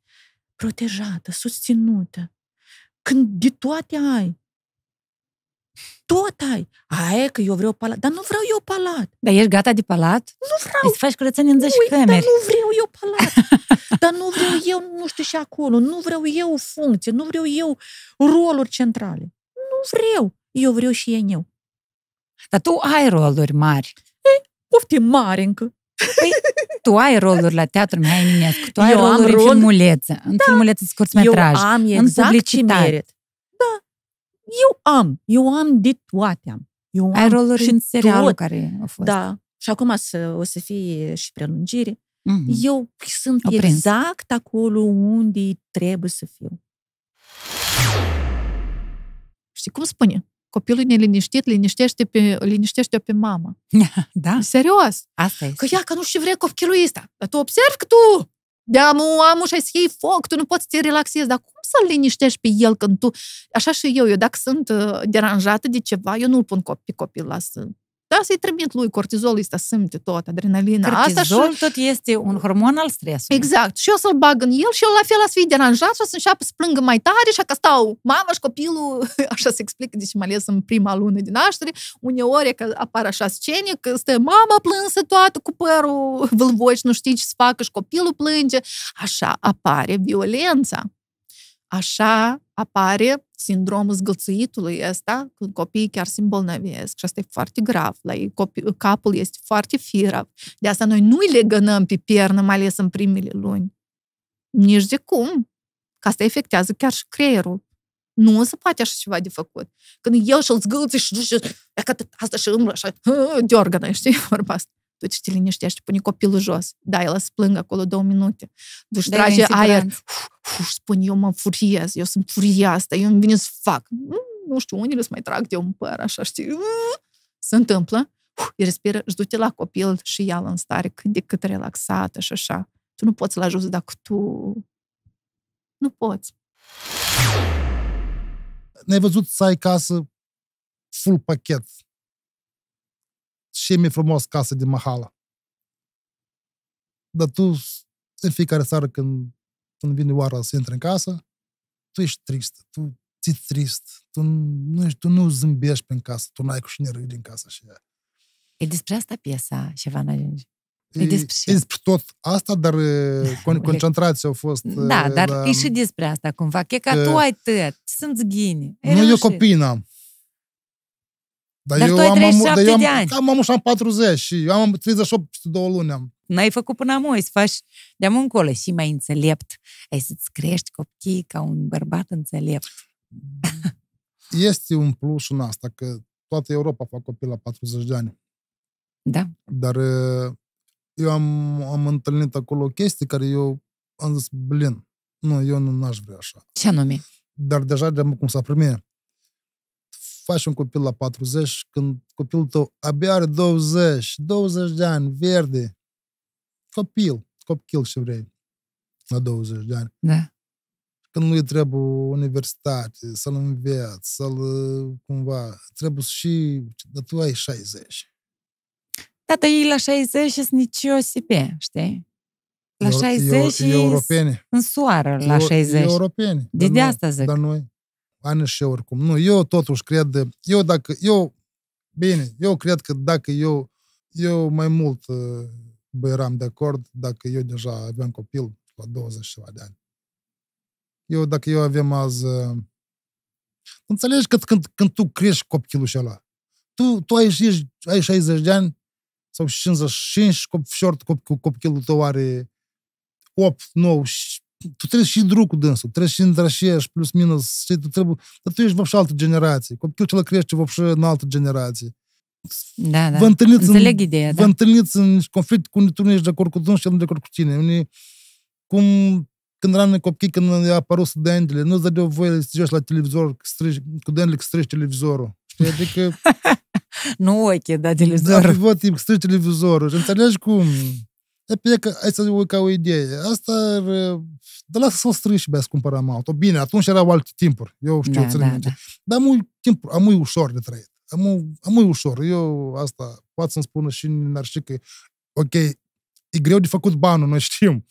protejată, susținută, când de toate ai. Tot ai. Aia că eu vreau palat. Dar nu vreau eu palat. Dar ești gata de palat? Nu vreau. Să faci curățenie în 10 camere. Dar nu vreau eu palat. dar nu vreau eu nu știu și acolo. Nu vreau eu funcție. Nu vreau eu roluri centrale. Nu vreau. Eu vreau și ei eu. Dar tu ai roluri mari. E, ofte mari încă. Păi, tu ai roluri la teatru, Mihai ai tu ai eu roluri am rol... în filmulețe, în da. filmulețe scurtmetraj, Eu exact în publicitate. ce merit. Eu am, eu am de toate am. Eu Ai am roluri și în serialul tot. care a fost. Da, și acum să, o să fie și prelungire. Mm-hmm. Eu sunt Oprins. exact acolo unde trebuie să fiu. Știi cum spune? Copilul neliniștit liniștește pe, liniștește pe mama. <laughs> Da. Serios. Asta este. Că ea, că nu și vrea copilul ăsta. Dar tu observi că tu de am muamușa să iei foc, tu nu poți să te relaxezi, dar cum să-l liniștești pe el când tu... Așa și eu, eu dacă sunt uh, deranjată de ceva, eu nu-l pun pe copil la să da, să-i trimit lui cortizol ăsta, simte tot, adrenalina cortizol asta. și... tot este un hormon al stresului. Exact. Și o să-l bag în el și el la fel să fie deranjat și o să înceapă să plângă mai tare și că stau mama și copilul, <laughs> așa se explică, deci mai ales în prima lună de naștere, uneori că apar așa scene, că stă mama plânsă toată cu părul vâlvoci, nu știi ce să facă și copilul plânge. Așa apare violența. Așa apare sindromul zgățuitului ăsta, când copiii chiar se îmbolnăvesc și asta e foarte grav. La ei, copii, capul este foarte firav. De asta noi nu îi legănăm pe piernă, mai ales în primele luni. Nici de cum. Că asta efectează chiar și creierul. Nu se poate așa ceva de făcut. Când eu și-l zgâlți și duce, asta și îmblă, așa, <laughs> diorgănă, știi <laughs> vorba asta tu te liniștești, pune copilul jos, da, el se plângă acolo două minute, Tu își trage aer, spun eu mă furiez, eu sunt furioasă, eu îmi vine să fac. Nu știu, unii îți mai trag de un păr, așa știi. Se întâmplă, îi respiră și du-te la copil și ia în stare cât de cât relaxată și așa. Tu nu poți să-l ajuți dacă tu... Nu poți. Ne-ai văzut să ai casă full pachet mi e frumos casă din Mahala. Dar tu, în fiecare seară când, când vine oara să intri în casă, tu ești trist, tu ți trist, tu nu, ești, tu nu zâmbești prin casă, tu n-ai cu cine râi în casă și aia. E despre asta piesa, Șevan Alinge. E, e despre... e despre tot asta, dar <laughs> concentrația a fost... Da, dar la... e și despre asta cumva. Că ca tu ai tăiat, sunt zghini. Nu, eu copii n-am. Dar, Dar eu tu ai 37 am, eu am, ani. Am, am, am 40 și eu am 38 de o luni. Am. N-ai făcut până acum, să faci de acum încolo și mai înțelept. Ai să-ți crești copii ca un bărbat înțelept. <laughs> Este un plus în asta, că toată Europa fac copii la 40 de ani. Da. Dar uh, eu am, am întâlnit acolo chestii care eu am zis, blin, nu, eu nu aș vrea așa. Ce anume? Dar deja de cum s-a primit faci un copil la 40 când copilul tău abia are 20, 20 de ani, verde, copil, copil și vrei, la 20 de ani. Da. Când nu-i trebuie universitate, să-l înveți, să-l cumva, trebuie și, dar tu ai 60. Tata, da, ei la 60 sunt nici niciosebe, știi? La 60 e, eu, europene. în soară, la 60. e europene. De, de asta zic. Dar noi, ani și oricum. Nu, eu totuși cred, eu dacă, eu, bine, eu cred că dacă eu, eu mai mult uh, bă, eram de acord dacă eu deja aveam copil la 20 ceva de ani. Eu, dacă eu avem azi, uh, înțelegi că când, când tu crești copilul și ăla, tu, tu ai, ești, ai 60 de ani sau 55 și copilul tău are 8, 9, tu trebuie și în drum cu dânsul, trebuie și îndrășești, plus minus, știi, tu trebuie, dar tu ești vopșe altă generație, copilul cel crește vopșe în altă generație. Da, da. Vă întâlniți Înțeleg în, ideea, vă da. întâlniți în conflict cu unii tu nu ești de acord cu dânsul și el nu de acord cu tine. Unii, cum când eram copii, când a apărut studențele, nu-ți dădeau voie să joci la televizor, strigi, cu dendele că strigi televizorul. Știi? Adică... <laughs> nu ochii, da, televizorul. Da, văd, strigi televizorul. Și înțelegi cum... Dar bine că, hai să ca o idee, asta, dar lasă să o strâng și bea să cumpărăm auto. Bine, atunci erau alte timpuri, eu știu, da, da, Da. Dar am timp, am ușor de trăit. Am, am ușor. Eu asta pot să-mi spună și n-ar ști că, ok, e greu de făcut banul, noi știm.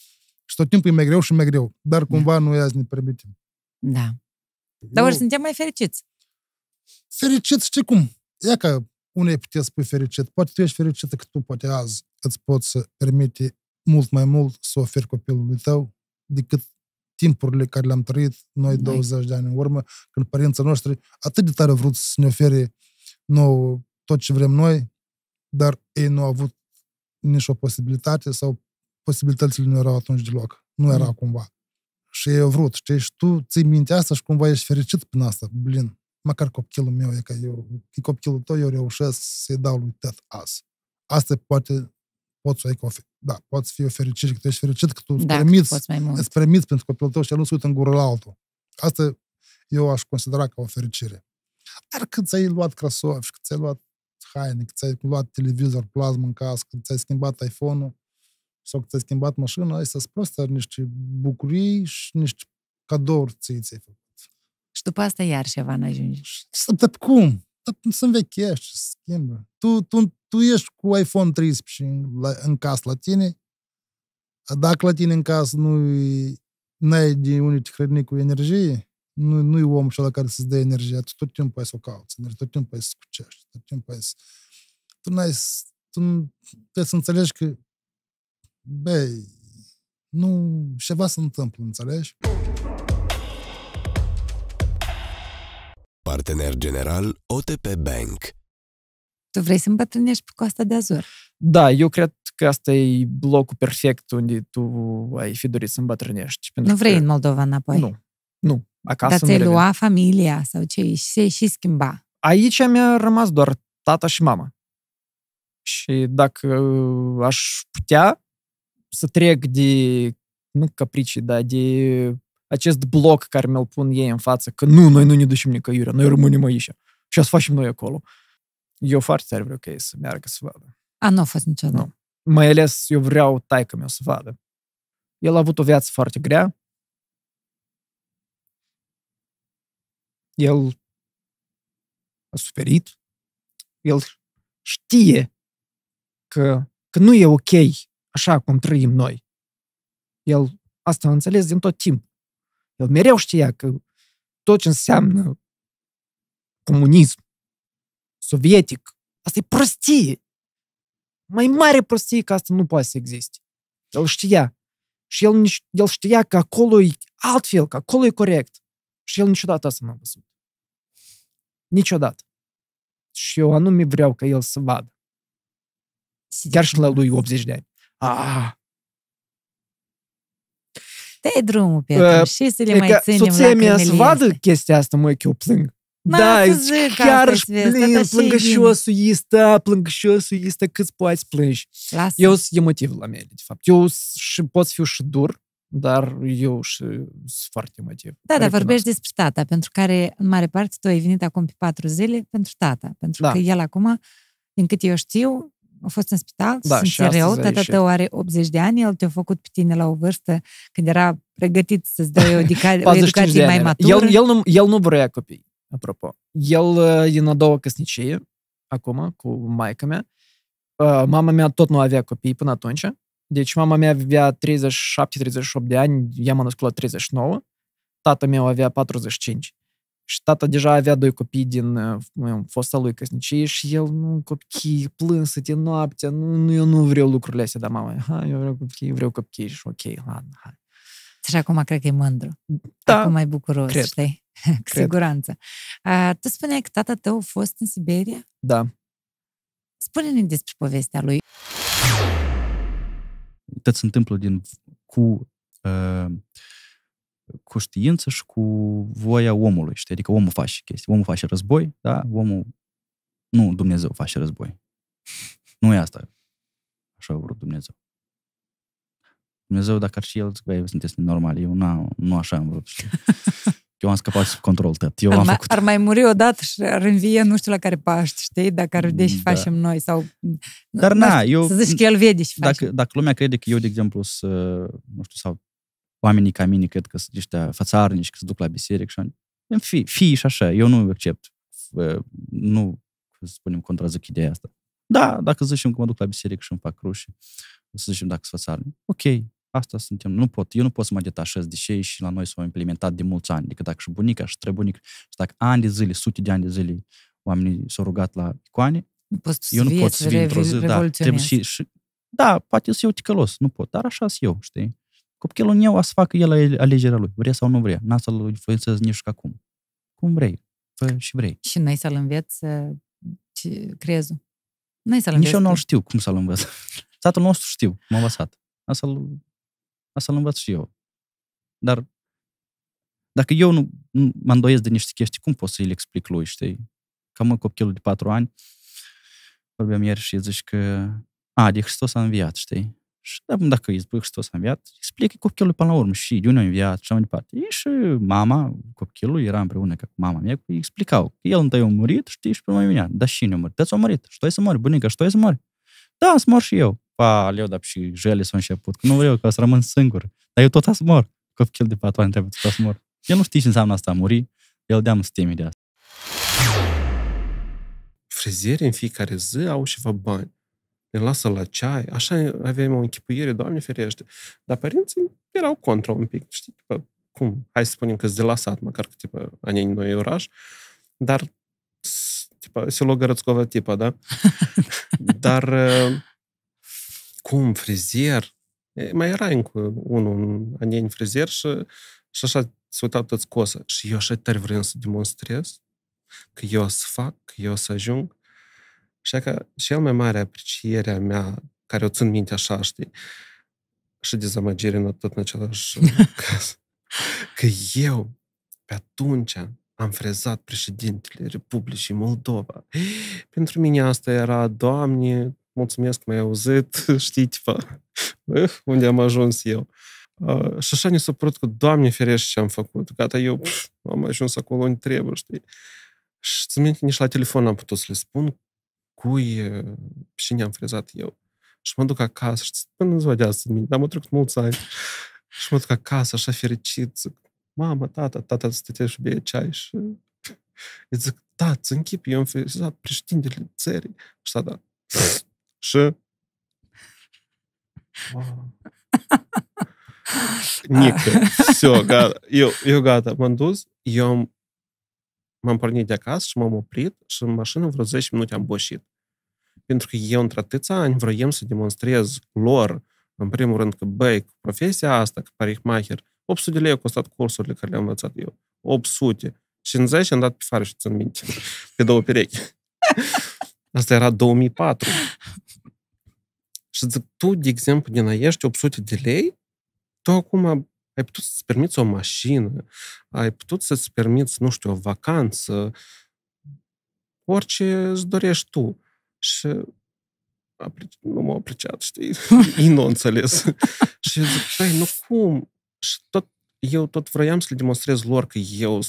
Și tot timpul e mai greu și mai greu. Dar da. cumva da. noi azi ne permitem. Da. Eu... Dar ori suntem mai fericiți. Fericit, știi cum? Ia că unei puteți spui fericit. Poate tu ești fericită că tu poate azi îți poți să permite mult mai mult să oferi copilului tău decât timpurile care le-am trăit noi Dai. 20 de ani în urmă, când părinții noștri atât de tare au vrut să ne ofere nou tot ce vrem noi, dar ei nu au avut nici o posibilitate sau posibilitățile nu erau atunci deloc. Nu era mm. cumva. Și ei au vrut, știi? Și tu ții mintea asta și cumva ești fericit prin asta. Blin, măcar copilul meu e ca eu, e copilul tău, eu reușesc să-i dau lui tăt azi. Asta poate poți să ai copii. Da, poți fi fericit că tu ești fericit că tu îți, da, permiți, mai mult. îți permiți pentru copilul tău și el nu se uită în gură la altul. Asta eu aș considera ca o fericire. Dar când ți-ai luat crasofi, când ți-ai luat haine, când ți-ai luat televizor, plasmă în casă, când ți-ai schimbat iPhone-ul sau când ți-ai schimbat mașina, ai să-ți prostă niște bucurii și niște cadouri ți ți-ai făcut. Și după asta iar ceva n-ajungi. Dar cum? se învechește se schimbă. Tu, tu, tu ești cu iPhone 13 în, la, în casă la tine, dacă la tine în casă nu ai de unde te hrăni cu energie, nu, nu e omul ăla care să-ți dea energie, tu tot timpul ai să o cauți, tot timpul ai să scucești, tot timpul ai să... Tu n-ai tu trebuie să înțelegi că, băi, nu, ceva se întâmplă, înțelegi? Partener general OTP Bank. Tu vrei să îmbătrânești pe coasta de Azur? Da, eu cred că asta e blocul perfect unde tu ai fi dorit să îmbătrânești. nu vrei că... în Moldova înapoi? Nu, nu. Acasă Dar ți-ai lua familia sau ce și se și schimba? Aici mi-a rămas doar tata și mama. Și dacă uh, aș putea să trec de, nu capricii, dar de acest bloc care mi-l pun ei în față, că nu, noi nu ne ducem nicăiuri, noi rămânem aici și asta facem noi acolo. Eu foarte tare vreau că ei să meargă să vadă. A, nu a fost niciodată. Nu. Mai ales eu vreau taică meu să vadă. El a avut o viață foarte grea. El a suferit. El știe că, că nu e ok așa cum trăim noi. El asta a înțeles din tot timpul. El mereu știa că tot ce înseamnă comunism sovietic, asta e prostie. Mai mare prostie că asta nu poate să existe. El știa. Și el, el știa că acolo e altfel, că acolo e corect. Și el niciodată asta nu a văzut. Niciodată. Și eu anume vreau ca el să vadă. Chiar și la lui 80 de ani. Ah, Dă-i drumul pe uh, și să le mai ținem Soția mea să vadă chestia asta, mă, că eu plâng. Da, zic, chiar și plâng, plângășiosul ăsta, plângășiosul ăsta, cât poți plângi. Lasă. Eu sunt emotiv la mine, de fapt. Eu și pot fi și dur, dar eu și sunt foarte emotiv. Da, dar vorbești despre tata, pentru care, în mare parte, tu ai venit acum pe patru zile pentru tata, pentru da. că el acum, din cât eu știu, a fost în spital, da, și rău, tata tău are 80 de ani, el te-a făcut pe tine la o vârstă când era pregătit să-ți dai o, <laughs> educa- o educație mai matură. El, el, nu, el nu vrea copii, apropo. El uh, în a doua căsnicie, acum, cu maica mea, uh, mama mea tot nu avea copii până atunci, deci mama mea avea 37-38 de ani, ea m-a născut la 39, tata meu avea 45 și tata deja avea doi copii din fosta lui căsnicie și el, nu, copii, plâns, te noaptea, nu, nu, eu nu vreau lucrurile astea, dar mama, ha, eu vreau copii, vreau copii și ok, ladă, hai. Și acum cred că e mândru. Da. Acum mai bucuros, cred. știi? Cu cred. siguranță. A, tu spuneai că tata tău a fost în Siberia? Da. Spune-ne despre povestea lui. Tot se întâmplă din, cu uh, conștiință și cu voia omului, știi? Adică omul face chestii, omul face război, da? Omul, nu Dumnezeu face război. Nu e asta. Așa a vrut Dumnezeu. Dumnezeu, dacă ar și el, zic, băi, sunteți normal, eu nu, nu așa am vrut. Știi? Eu am scăpat sub control tot. Eu ar, am mai, făcut. ar mai muri odată și ar învie nu știu la care paști, știi, dacă ar vedea și da. facem noi. sau. Dar na, eu... Să zici că el vede și dacă, dacă lumea crede că eu, de exemplu, să, nu știu, sau oamenii ca mine cred că sunt niște fățarnici, că se duc la biserică și așa. fi fi și așa, eu nu accept. Nu, să spunem, contrazic ideea asta. Da, dacă zicem că mă duc la biserică și îmi fac rușii, să zicem dacă sunt fățarnici. Ok, asta suntem. Nu pot, eu nu pot să mă detașez de ce și la noi s-au implementat de mulți ani. Adică dacă și bunica și trebunic, și dacă ani de zile, sute de ani de zile, oamenii s-au rugat la icoane, eu nu pot să vin într-o zi, da, trebuie și, și, da, poate să eu ticălos, nu pot, dar așa sunt eu, știi? Copilul meu a să facă el alegerea lui, vrea sau nu vrea. N-a să-l influențez nici acum. Cum vrei. Fă și vrei. Și n-ai să-l înveți uh, crezul. N-ai să-l Nici eu nu știu cum să-l învăț. Satul <laughs> nostru știu, m-a învățat. A să-l, l învăț și eu. Dar dacă eu nu, nu mă îndoiesc de niște chestii, cum pot să i explic lui, știi? Că mă copilul de patru ani, vorbeam ieri și zici că a, de Hristos a înviat, știi? Și da, dacă îi spui Hristos a înviat, explică copilului până la urmă și de unde a înviat și așa mai departe. Ei și mama, copilul, era împreună cu mama mea, îi explicau. Că el întâi a murit, știi, și pe mai venea. Dar nu a murit? Tăți a murit. Și tu ai să mori, bunica, și tu ai să mori. Da, să mor și eu. Pa, leu, dar și jele s-au început. Că nu vreau, că să rămân singur. Dar eu tot să mor. Copil de patru ani trebuie tot să mor. El nu știe ce înseamnă asta a muri. El de-am stimi de asta. Frizerii în fiecare zi au ceva bani ne lasă la ceai, așa aveam o închipuire, Doamne ferește. Dar părinții erau contra un pic, știi, tipă, cum, hai să spunem că de la sat, măcar că, tipă, anii noi oraș, dar, tipă, selo Gărățcova, tipă, da? <laughs> dar, ă, cum, frizier? Mai era încă unul, un anii frizier și, și așa se uitau toți cosă. Și eu așa tare vreau să demonstrez că eu o să fac, că eu o să ajung. Și că cel mai mare aprecierea mea, care o țin minte așa, știi, și dezamăgire în tot în același <laughs> caz, că eu, pe atunci, am frezat președintele Republicii Moldova. Pentru mine asta era, Doamne, mulțumesc că m-ai auzit, <laughs> știi, tipa, unde am ajuns eu. și așa ne s-a părut că, Doamne ferește ce am făcut, gata, eu pf, am ajuns acolo unde trebuie, știi. Și țin minte, nici la telefon am putut să le spun cui și ne-am frezat eu. Și mă duc acasă și până ziua de astăzi, dar mă trecut mulți ani. Și mă duc acasă așa fericit, zic, mamă, tata, tata stătea și bea ceai și îi zic, da, îți închip, eu am felicitat președintele țării. Și da, da. și... Wow. Nică, все, gata. Eu, eu gata, m-am dus, eu am, m-am pornit de acasă și m-am oprit și în mașină vreo 10 minute am boșit. Pentru că eu, într-atâția ani, vroiam să demonstrez lor, în primul rând, că, băi, profesia asta, că parihmacher, 800 de lei au costat cursurile care le-am învățat eu. 800. Și în 10 am dat pe fare și țin minte. <laughs> Pe două perechi. <laughs> Asta era 2004. Și zic, tu, de exemplu, din aiești 800 de lei, tu acum ai putut să-ți permiți o mașină, ai putut să-ți permiți, nu știu, o vacanță, orice îți dorești tu. Și nu m-au apreciat, știi? Ei <laughs> nu înțeles. <laughs> și eu zic, păi, nu cum? Și tot, eu tot vroiam să le demonstrez lor că eu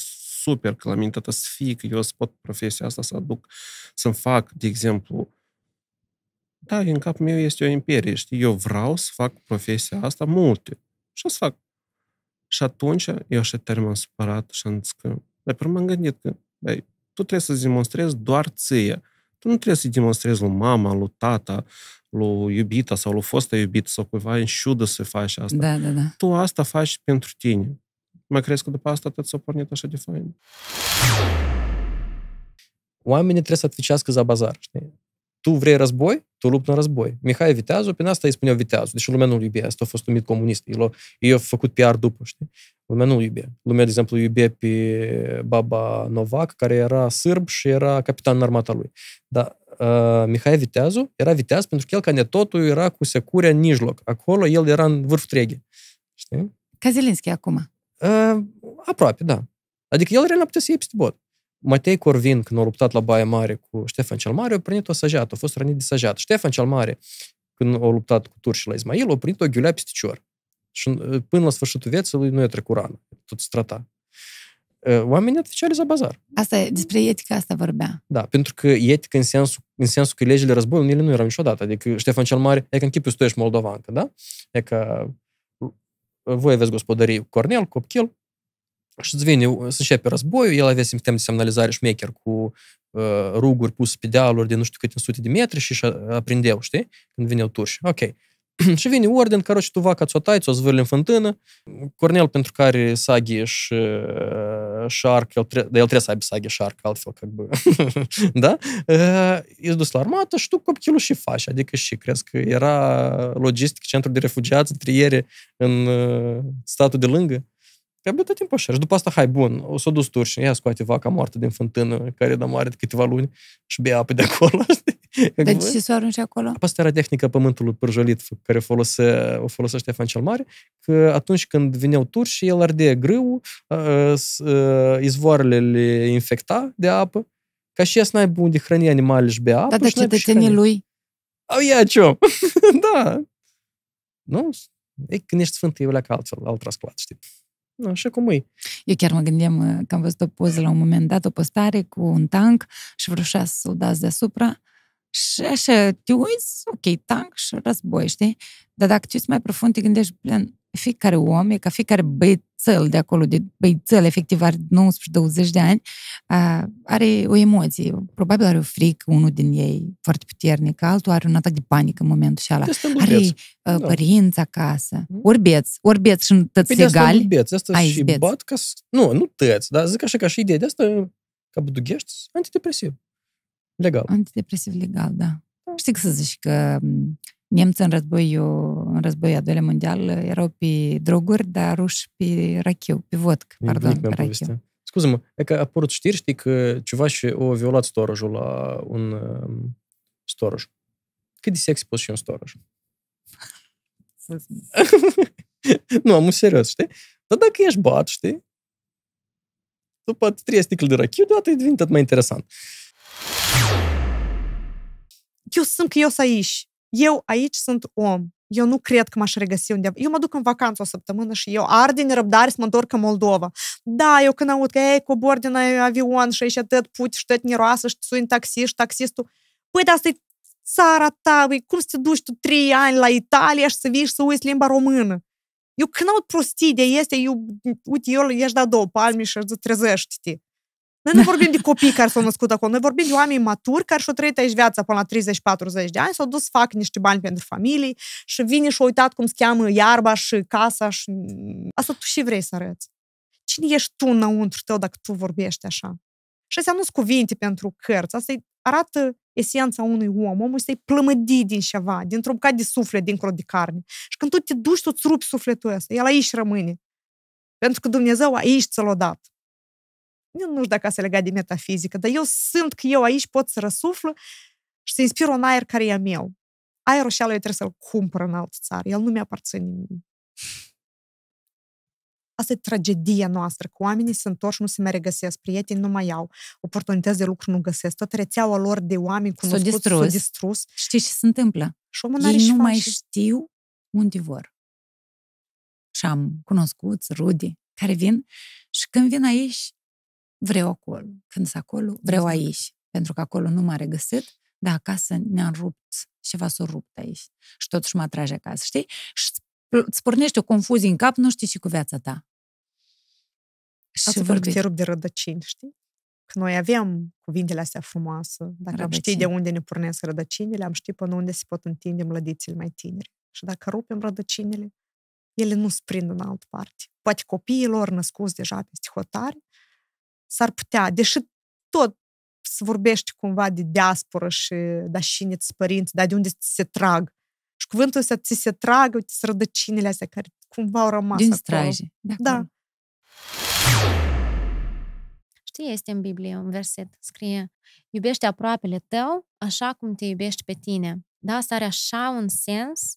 super, că la mine tata să fie, că eu să pot profesia asta să aduc, să-mi fac, de exemplu, da, în capul meu este o imperie, știi? Eu vreau să fac profesia asta multe. Și o să fac. Și atunci eu așa tare m-am supărat și am zis că, dar pe m-am gândit că, băi, tu trebuie să-ți demonstrezi doar ție tu nu trebuie să-i demonstrezi lui mama, lui tata, lui iubita sau lui fostă iubită sau cuiva în șudă să faci asta. Da, da, da. Tu asta faci pentru tine. Mă crezi că după asta tot s-a pornit așa de fain. Oamenii trebuie să отвечaască za bazar, știi? Tu vrei război? Tu lupt în război. Mihai Viteazu, prin asta îi spuneau Viteazu, deși lumea nu-l iubea, asta a fost numit comunist. El eu a făcut PR după, știi? Lumea nu iubea. Lumea, de exemplu, iubea pe Baba Novak, care era sârb și era capitan în armata lui. Dar uh, Mihai Viteazu era viteaz pentru că el, ca netotul, era cu securea în mijloc. Acolo el era în vârf treghe. Știi? Ca Zelinski acum. Uh, aproape, da. Adică el real putea să iei peste bot. Matei Corvin, când a luptat la Baia Mare cu Ștefan cel Mare, a primit o sajată, a fost rănit de sajată. Ștefan cel Mare, când a luptat cu turșii la Ismail, a primit o ghiulea peste cior. Și până la sfârșitul vieții lui nu e trecut rană, tot strata. Oamenii atficiali za bazar. Asta e, despre etica asta vorbea. Da, pentru că etica în sensul, în sensul că legile războiului, ele nu erau niciodată. Adică Ștefan cel Mare, e că închipiu tu ești moldovancă, da? E că voi aveți gospodării Cornel, Copchil, și îți vine, să începe războiul, el avea sistem de semnalizare șmecher cu uh, ruguri puse pe dealuri de nu știu câte sute de metri și își aprindeau, știi? Când veneau turși. Ok. <clears throat> și vine Orden, care tu vaca ți-o tai, ți-o în fântână. Cornel, pentru care Saghi și uh, Shark, el, tre- el trebuie să aibă Saghi Shark, altfel, că... бы, <laughs> da? Uh, e dus la armată și tu copilul și faci, adică și crezi că era logistic, centru de refugiați, triere în uh, statul de lângă. Că bă, tot timpul așa. Și după asta, hai, bun, o să o dus turci. Ia scoate vaca moartă din fântână, care da mare de câteva luni și bea apă de acolo. <laughs> Știi? Dar ce s-o arunci acolo? Asta era tehnica pământului pârjolit care folose, o folosea Ștefan cel Mare, că atunci când vineau turși, el ardea grâu, izvoarele le infecta de apă, ca și să n-aibă unde hrăni animale și bea apă. Da, dar cetățenii lui? Au ia ce <laughs> Da. Nu? E când ești sfânt, e leacă altfel, alt rasclat, știi? Nu, așa cum e. Eu chiar mă gândeam uh, că am văzut o poză la un moment dat, o postare cu un tank și vreo șase soldați deasupra și așa, te uiți, ok, tank și război, știi? Dar dacă te uiți mai profund, te gândești, blen, fiecare om e ca fiecare băiețel de acolo, de băiețel, efectiv, are 19-20 de ani, are o emoție. Probabil are o frică, unul din ei foarte puternic, altul are un atac de panică în momentul ăla. Are uh, da. părinți acasă, orbeț mm. Orbeț și tăți păi egali. asta asta ai și bat ca... Nu, nu tăți, dar zic așa ca și ideea de asta, ca budughești, antidepresiv. Legal. Antidepresiv legal, da. da. Știi că să zici că nemții în războiul, în războiul al doilea mondial erau pe droguri, dar ruși pe rachiu, pe vodcă, pardon, pe rachiu. Scuză-mă, e că apărut știri, știi că ceva și o violat storajul la un um, storaj. Cât de sexy poți și un storaj? <laughs> nu, am un serios, știi? Dar dacă ești bat, știi? După trei sticle de rachiu, deodată devine tot mai interesant. Uh, eu sunt că eu să aici. Eu aici sunt om. Eu nu cred că m-aș regăsi undeva. Eu mă duc în vacanță o săptămână și eu ard din răbdare să mă întorc în Moldova. Da, eu când aud că ei cobor din avion și ești atât puti și tot neroasă și în taxi și taxistul. Păi, dar asta e țara ta, băi, cum să te duci tu trei ani la Italia și să vii și să uiți limba română? Eu când aud prostii de este, eu, uite, eu i-aș da două palmi și îți trezește-te. Noi nu vorbim de copii care s-au născut acolo, noi vorbim de oameni maturi care și-au trăit aici viața până la 30-40 de ani, s-au dus, fac niște bani pentru familii și vine și-au uitat cum se cheamă iarba și casa și... Asta tu și vrei să arăți. Cine ești tu înăuntru tău dacă tu vorbești așa? Și astea nu sunt cuvinte pentru cărți, asta arată esența unui om. Omul să-i plămădi din ceva, dintr-o bucată de suflet, dincolo de carne. Și când tu te duci, tu îți rupi sufletul ăsta, el aici rămâne. Pentru că Dumnezeu aici ți l-a dat nu știu dacă se legat de metafizică, dar eu sunt că eu aici pot să răsuflu și să inspir un aer care e a meu. Aerul și eu trebuie să-l cumpăr în altă țară. El nu mi-aparține parțin Asta e tragedia noastră, că oamenii se întorc, nu se mai regăsesc, prieteni nu mai au, oportunități de lucru nu găsesc, tot rețeaua lor de oameni cunoscuți s-a o distrus. S-a distrus. Știi ce se întâmplă? Și omul Ei nu mai știu unde vor. Și am cunoscuți rude care vin și când vin aici, vreau acolo. Când sunt acolo, vreau mhm. aici. Pentru că acolo nu m-a regăsit, dar acasă ne-am rupt. Ceva s o rupt aici. Și totuși mă atrage acasă, știi? Și îți pornește o confuzie în cap, nu știi și cu viața ta. Asta și te rup de rădăcini, știi? Că noi aveam cuvintele astea frumoase. Dacă rădăcini. am ști de unde ne pornesc rădăcinile, am ști până unde se pot întinde mlădițele mai tineri. Și dacă rupem rădăcinile, ele nu sprind în altă parte. Poate copiii lor născuți deja peste hotare, s-ar putea, deși tot să vorbești cumva de diasporă și da, și ți părinți, dar de unde ți se trag. Și cuvântul ăsta ți se trag, uite, rădăcinile astea care cumva au rămas Din straje. Da. da. Știi, este în Biblie un verset, scrie Iubește aproapele tău așa cum te iubești pe tine. Da, asta are așa un sens.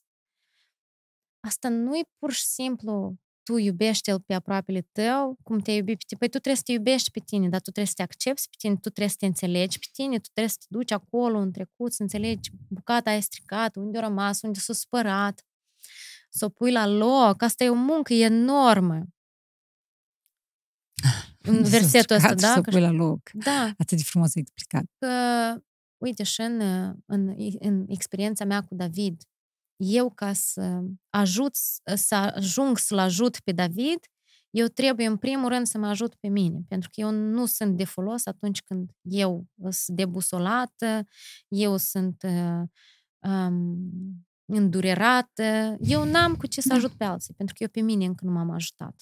Asta nu e pur și simplu tu iubești l pe aproapele tău, cum te-ai iubit pe tine. Păi tu trebuie să te iubești pe tine, dar tu trebuie să te accepti pe tine, tu trebuie să te înțelegi pe tine, tu trebuie să te duci acolo în trecut, să înțelegi bucata aia stricat, unde a rămas, unde s-a supărat, să o pui la loc. Asta e o muncă enormă. <laughs> În versetul ăsta, da? Să pui la loc. Da. Atât de frumos explicat. Că, uite, și în, în, în experiența mea cu David, eu ca să ajut, să ajung să-l ajut pe David, eu trebuie în primul rând să mă ajut pe mine, pentru că eu nu sunt de folos atunci când eu uh, sunt debusolată, eu sunt um, îndurerată, eu n-am cu ce să da. ajut pe alții, pentru că eu pe mine încă nu m-am ajutat.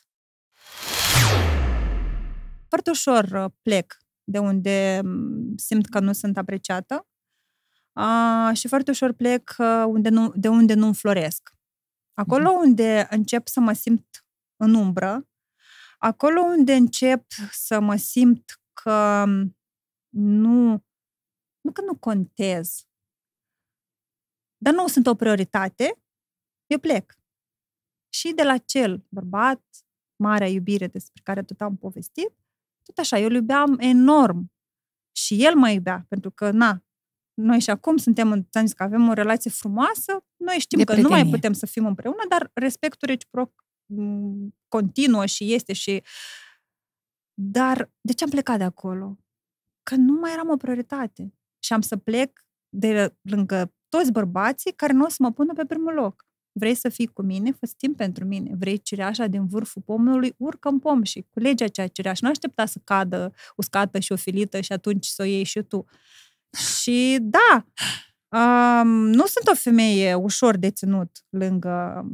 Foarte ușor uh, plec de unde mm, simt că nu sunt apreciată a, și foarte ușor plec uh, unde nu, de unde nu floresc. Acolo mm-hmm. unde încep să mă simt în umbră, acolo unde încep să mă simt că um, nu, nu că nu contez, dar nu sunt o prioritate, eu plec. Și de la cel bărbat, marea iubire despre care tot am povestit, tot așa, eu îl iubeam enorm. Și el mă iubea, pentru că, na, noi și acum suntem, am zis că avem o relație frumoasă, noi știm de că prietenie. nu mai putem să fim împreună, dar respectul reciproc mm, continuă și este și... Dar de ce am plecat de acolo? Că nu mai eram o prioritate. Și am să plec de lângă toți bărbații care nu o să mă pună pe primul loc. Vrei să fii cu mine? fă timp pentru mine. Vrei cireașa din vârful pomului? Urcă în pom și culege acea cireașă. Nu aștepta să cadă uscată și ofilită și atunci să o iei și tu. Și da, um, nu sunt o femeie ușor de ținut lângă,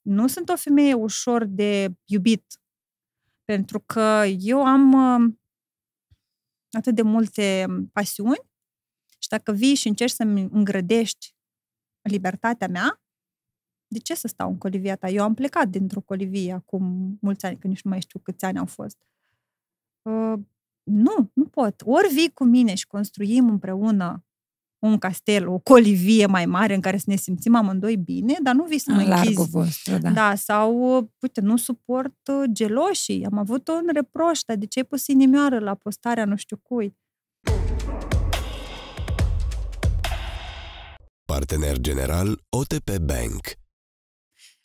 nu sunt o femeie ușor de iubit, pentru că eu am um, atât de multe pasiuni și dacă vii și încerci să-mi îngrădești libertatea mea, de ce să stau în colivia ta? Eu am plecat dintr-o colivie acum mulți ani, că nici nu mai știu câți ani au fost. Uh, nu, nu pot. Ori vii cu mine și construim împreună un castel, o colivie mai mare în care să ne simțim amândoi bine, dar nu vii să mă închizi. vostru, da. da. sau, uite, nu suport uh, geloșii. Am avut un reproș, dar de ce ai pus inimioară la postarea nu știu cui? Partener general OTP Bank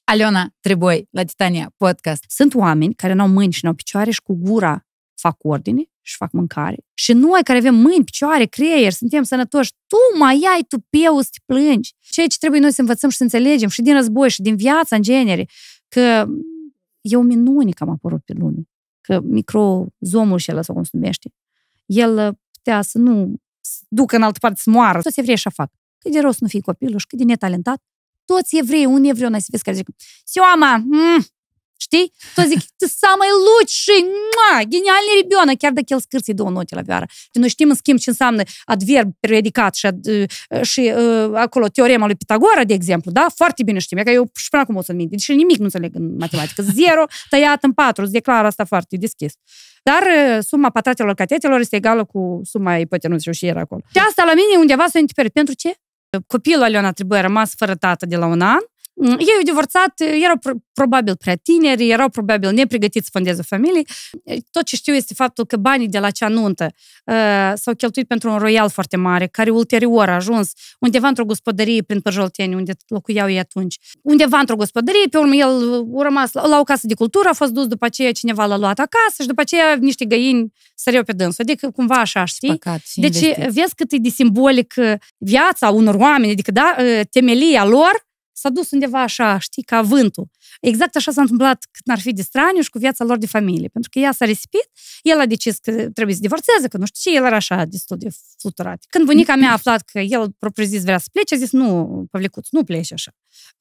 Aliona trebuie la Titania Podcast. Sunt oameni care nu au mâini și nu au picioare și cu gura fac ordine și fac mâncare. Și noi care avem mâini, picioare, creier, suntem sănătoși, tu mai ai tu peu să plângi. Ceea ce trebuie noi să învățăm și să înțelegem și din război și din viața în genere, că e o minune că am apărut pe lume, că microzomul și el sau cum se numește, el putea să nu ducă în altă parte să moară. Toți evrei așa fac. Cât de rău să nu fii copilul și cât de netalentat, toți evrei, un evreu n-ai să vezi care zic, Sioama, mm, Știi? Tot zic, mai лучший, муа, гениальный ребенок, chiar dacă el scârție două note la vioară. Noi știm, în schimb, ce înseamnă adverb, predicat și, ad, uh, și uh, acolo teorema lui Pitagora, de exemplu, da? Foarte bine știm, că eu și până acum o să-mi minte, deci nimic nu înțeleg în matematică. Zero tăiat în patru, îți declar asta foarte deschis. Dar uh, suma pătratelor catetelor este egală cu suma ipotenuzei și era acolo. Și asta la mine undeva s-a întipărit. Pentru ce? Copilul Aliona trebuie rămas fără tată de la un an ei au divorțat, erau probabil prea tineri, erau probabil nepregătiți să fondeze o familie. Tot ce știu este faptul că banii de la cea nuntă uh, s-au cheltuit pentru un royal foarte mare, care ulterior a ajuns undeva într-o gospodărie prin Păjolteni, unde locuiau ei atunci. Undeva într-o gospodărie, pe urmă el a rămas la, la o casă de cultură, a fost dus după aceea cineva l-a luat acasă și după aceea niște găini săreau pe dânsul. Adică cumva așa, știi? Păcat, deci investiți. vezi cât e de simbolic viața unor oameni, adică da, temelia lor s-a dus undeva așa, știi, ca vântul. Exact așa s-a întâmplat cât n-ar fi de straniu și cu viața lor de familie. Pentru că ea s-a risipit, el a decis că trebuie să divorțeze, că nu știu ce, el era așa destul de fluturat. Când bunica mea a aflat că el propriu-zis vrea să plece, a zis, nu, Pavlicuț, nu pleci așa.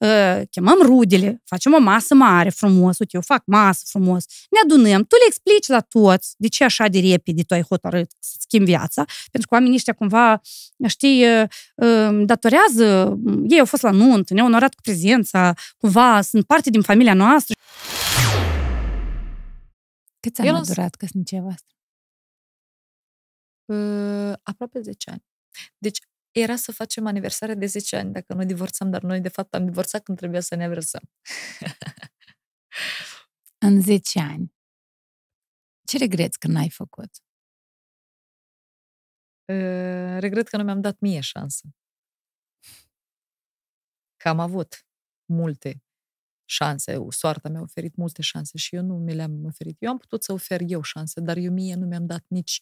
Ă, chemăm rudele, facem o masă mare, frumos, uite, eu fac masă frumos, ne adunăm, tu le explici la toți de ce așa de repede tu ai hotărât să schimbi viața, pentru că oamenii ăștia cumva, știi, ă, ă, datorează, ei au fost la nuntă, ne-au onorat cu prezența, cumva sunt parte din familie, familia noastră. Cât ani a durat căsnicia voastră? Uh, aproape 10 ani. Deci era să facem aniversare de 10 ani dacă nu divorțăm, dar noi de fapt am divorțat când trebuia să ne vrăsăm. <laughs> în 10 ani, ce regreți că n-ai făcut? Uh, regret că nu mi-am dat mie șansă. Că am avut multe șanse, soarta mi-a oferit multe șanse și eu nu mi le-am oferit. Eu am putut să ofer eu șanse, dar eu mie nu mi-am dat nici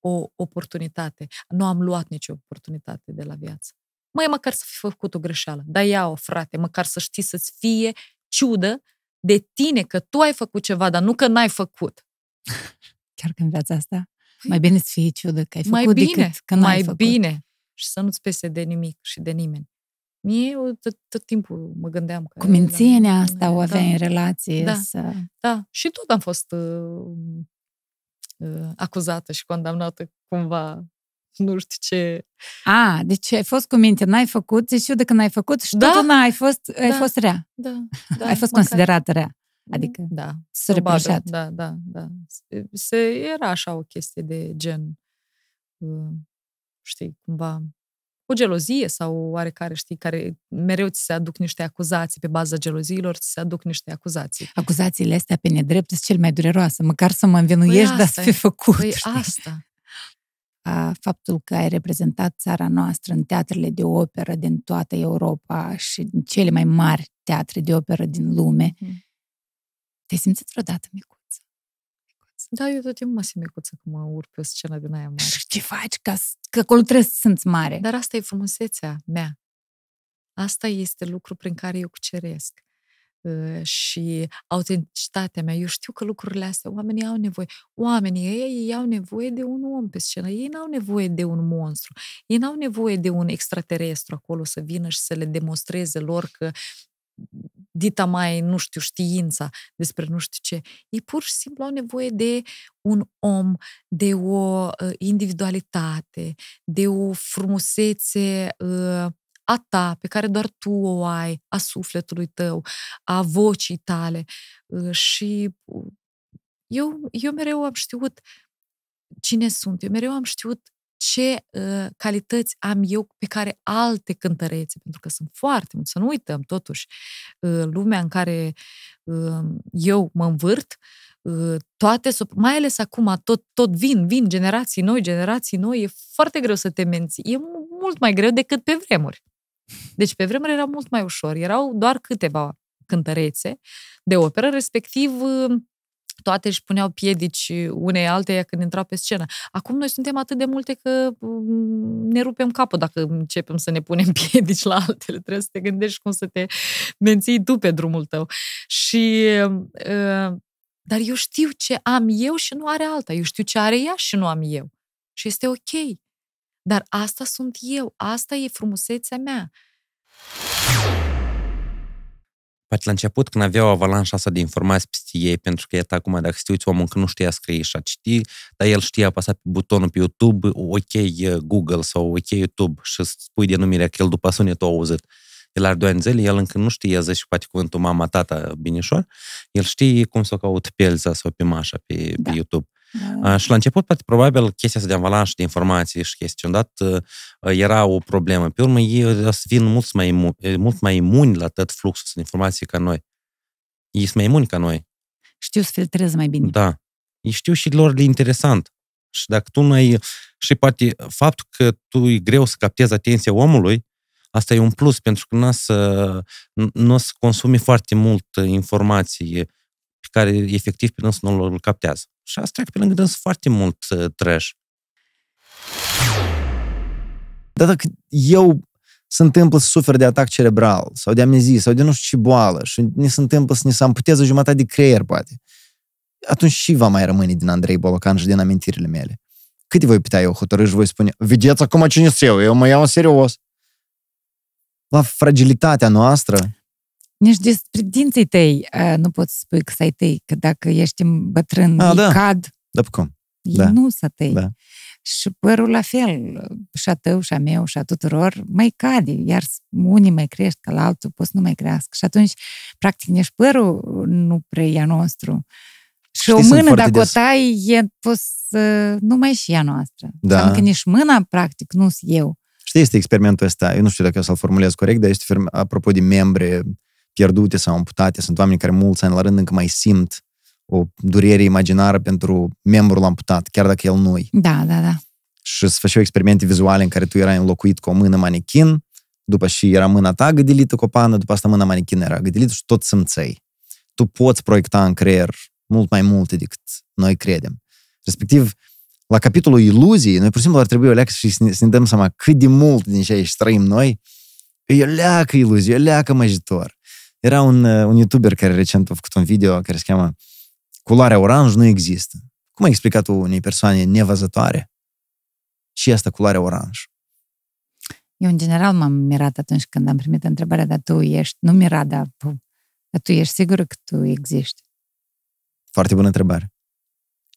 o oportunitate. Nu am luat nicio oportunitate de la viață. Mai măcar să fi făcut o greșeală. Dar ia-o, frate, măcar să știi să-ți fie ciudă de tine că tu ai făcut ceva, dar nu că n-ai făcut. <laughs> Chiar că în viața asta păi mai bine să fie ciudă că ai făcut mai bine, decât că n-ai mai făcut. bine și să nu-ți pese de nimic și de nimeni. Mie eu tot, tot timpul mă gândeam că... Cu mințienia asta o aveai da, în relație da, să... Da, și tot am fost uh, uh, acuzată și condamnată cumva nu știu ce. A, deci ai fost cu minte, n-ai făcut, zici deci eu de când ai făcut și da? totul ai fost, ai da. fost rea. Da, <laughs> da, ai fost măcar. considerată rea. Mm, adică da, s-a reproșat. Da, da, da. Se, era așa o chestie de gen, uh, știi, cumva o gelozie sau oarecare, știi, care mereu ți se aduc niște acuzații pe baza geloziilor, ți se aduc niște acuzații. Acuzațiile astea pe nedrept sunt cel mai dureroase, măcar să mă învinuiești, păi dar să fi făcut. Păi știi? asta. A, faptul că ai reprezentat țara noastră în teatrele de operă din toată Europa și în cele mai mari teatre de operă din lume, mm. te simți vreodată micu? Da, eu tot timpul mă simt micuță cum mă urc pe scenă din aia mare. Și ce faci? Ca, că acolo trebuie să sunt mare. Dar asta e frumusețea mea. Asta este lucru prin care eu cuceresc uh, și autenticitatea mea. Eu știu că lucrurile astea, oamenii au nevoie. Oamenii ei, ei au nevoie de un om pe scenă. Ei n-au nevoie de un monstru. Ei n-au nevoie de un extraterestru acolo să vină și să le demonstreze lor că dita mai, nu știu, știința, despre nu știu ce. Ei pur și simplu au nevoie de un om, de o ă, individualitate, de o frumusețe ă, a ta, pe care doar tu o ai, a sufletului tău, a vocii tale. Ă, și eu, eu mereu am știut cine sunt, eu mereu am știut ce uh, calități am eu pe care alte cântărețe, pentru că sunt foarte mulți, să nu uităm totuși uh, lumea în care uh, eu mă învârt, toate, mai ales acum, tot, tot vin, vin generații noi, generații noi, e foarte greu să te menții. E mult mai greu decât pe vremuri. Deci pe vremuri era mult mai ușor. Erau doar câteva cântărețe de operă, respectiv toate își puneau piedici unei alteia când intrau pe scenă. Acum noi suntem atât de multe că mm, ne rupem capul dacă începem să ne punem <laughs> piedici la altele. Trebuie să te gândești cum să te menții tu pe drumul tău. Și ă, dar eu știu ce am eu și nu are alta. Eu știu ce are ea și nu am eu. Și este ok. Dar asta sunt eu, asta e frumusețea mea. Poate la început, când aveau avalanșa asta de informații peste ei, pentru că, iată, acum, dacă te omul că nu știa scrie și a citi, dar el știa apăsat pe butonul pe YouTube, OK Google sau OK YouTube și spui denumirea că el după sunet o auzit. El are doi ani zile, el încă nu știe, zice poate cuvântul mama, tata, binișor, el știe cum să o caut pe Elza sau pe Mașa pe, da. pe YouTube. Da. Și la început, poate, probabil, chestia de avalanș de informații și chestii, îndată era o problemă. Pe urmă, ei o uh, să vin mult mai, imu- mult mai imuni la tot fluxul de informații ca noi. Ei sunt mai imuni ca noi. Știu să filtrez mai bine. Da. Ei știu și lor de interesant. Și dacă tu nu ai... Și poate uh, faptul că tu e greu să captezi atenția omului, asta e un plus, pentru că nu o să, n-o să consumi foarte mult uh, informații pe care efectiv pe noi nu l captează. Și asta trec pe lângă dâns foarte mult uh, trash. Dar dacă eu se întâmplă să sufer de atac cerebral sau de amnezie sau de nu știu ce boală și ne se întâmplă să ne se amputeze jumătate de creier, poate, atunci și va mai rămâne din Andrei Bolocan și din amintirile mele. Cât voi putea eu hotărâ și voi spune, vedeți acum cine eu, eu mă iau în serios. La fragilitatea noastră, nici despre dinții tăi nu poți spui că să-i tăi, că dacă ești bătrân, A, da. cad. Da, cum? Ei da. nu să tăi. Da. Și părul la fel, și a tău, și a meu, și a tuturor, mai cade, iar unii mai crește, ca la altul poți nu mai crească. Și atunci, practic, nici părul nu preia nostru. Și Știi, o mână, dacă des... o tai, e pus nu mai și ea noastră. Da. că nici mâna, practic, nu sunt eu. Știi, este experimentul ăsta, eu nu știu dacă o să-l formulez corect, dar este, apropo de membre, pierdute sau amputate. Sunt oameni care mulți ani la rând încă mai simt o durere imaginară pentru membrul amputat, chiar dacă el nu Da, da, da. Și să făceau experimente vizuale în care tu erai înlocuit cu o mână manichin, după și era mâna ta gâdilită cu o pană, după asta mâna manechin era gâdilită și tot simțeai. Tu poți proiecta în creier mult mai multe decât noi credem. Respectiv, la capitolul iluzii, noi pur și simplu ar trebui o leacă și să ne, să ne dăm seama cât de mult din ce aici trăim noi, e o leacă iluzie, e o leacă măjitor. Era un, uh, un youtuber care recent a făcut un video care se cheamă Culoarea oranj nu există. Cum ai explicat unei persoane nevăzătoare și asta culoarea oranj? Eu, în general, m-am mirat atunci când am primit întrebarea, dar tu ești, nu mirat, dar, dar tu ești Sigur că tu existi? Foarte bună întrebare.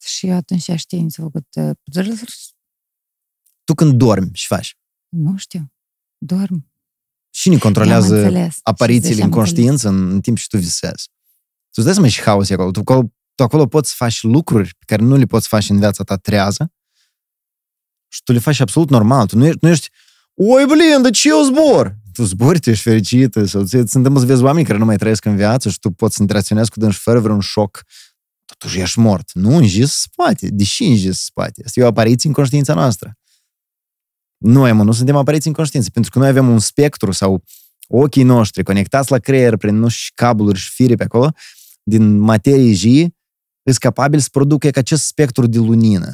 Și eu atunci știi, mi s-a făcut... Uh, tu când dormi și faci? Nu știu. Dorm. Cine controlează aparițiile în conștiință în, în timp ce tu visezi? Tu îți dai seama și haos e acolo. Tu, acolo. tu acolo poți să faci lucruri pe care nu le poți face în viața ta trează și tu le faci absolut normal. Tu nu ești, nu ești oi, blin, de ce eu zbor? Tu zbori, tu ești fericită sau ți se să vezi oameni care nu mai trăiesc în viață și tu poți să interacționezi cu dânși fără vreun șoc. Totuși ești mort. Nu, înjis spate. Deși înjis spate. Este o apariție în conștiința noastră. Noi, mă, nu suntem apariți în conștiință, pentru că noi avem un spectru sau ochii noștri conectați la creier prin, nu și cabluri și fire pe acolo, din materie jie, sunt capabil să producă acest spectru de lumină.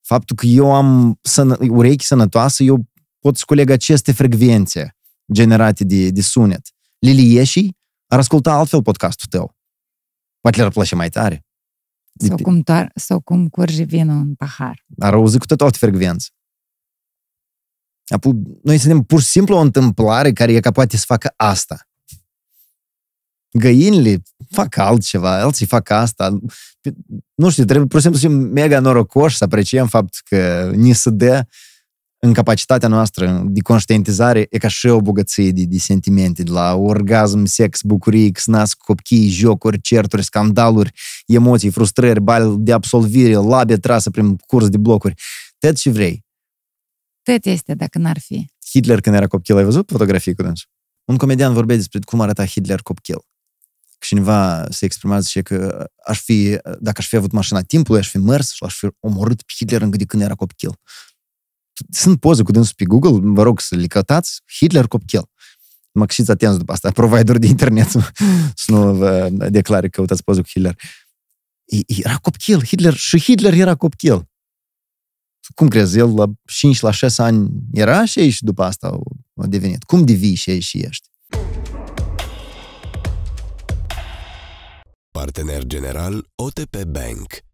Faptul că eu am sănă, urechi sănătoase, eu pot să coleg aceste frecvențe generate de, de sunet. Lili ieși, ar asculta altfel podcastul tău. Poate le-ar plăce mai tare. Sau cum, tar, sau cum curge vinul în pahar. Ar auzi cu tot altă frecvență. Noi suntem pur și simplu o întâmplare care e poate să facă asta. Găinile fac altceva, alții fac asta. Nu știu, trebuie pur și simplu să fim mega norocoși să apreciem faptul că ni se dă în capacitatea noastră de conștientizare e ca și o bogăție de, de sentimente, de la orgasm, sex, bucurie, că se nasc copii, jocuri, certuri, scandaluri, emoții, frustrări, bani de absolvire, labie trasă prin curs de blocuri. Tot ce vrei cât este dacă n-ar fi? Hitler când era copil, ai văzut fotografii cu dânsul? Un comedian vorbea despre cum arăta Hitler copil. Cineva se exprima, zice că aș fi, dacă aș fi avut mașina timpului, aș fi mers și aș fi omorât pe Hitler încă de când era copil. Sunt poze cu dânsul pe Google, vă rog să le cătați, Hitler copil. Mă știți atenți după asta, provider de internet <laughs> să nu vă declare că căutați poze cu Hitler. Era copil, Hitler, și Hitler era copil cum crezi, el la 5, la 6 ani era și ei și după asta a devenit. Cum devii și ei și ești? Partener general OTP Bank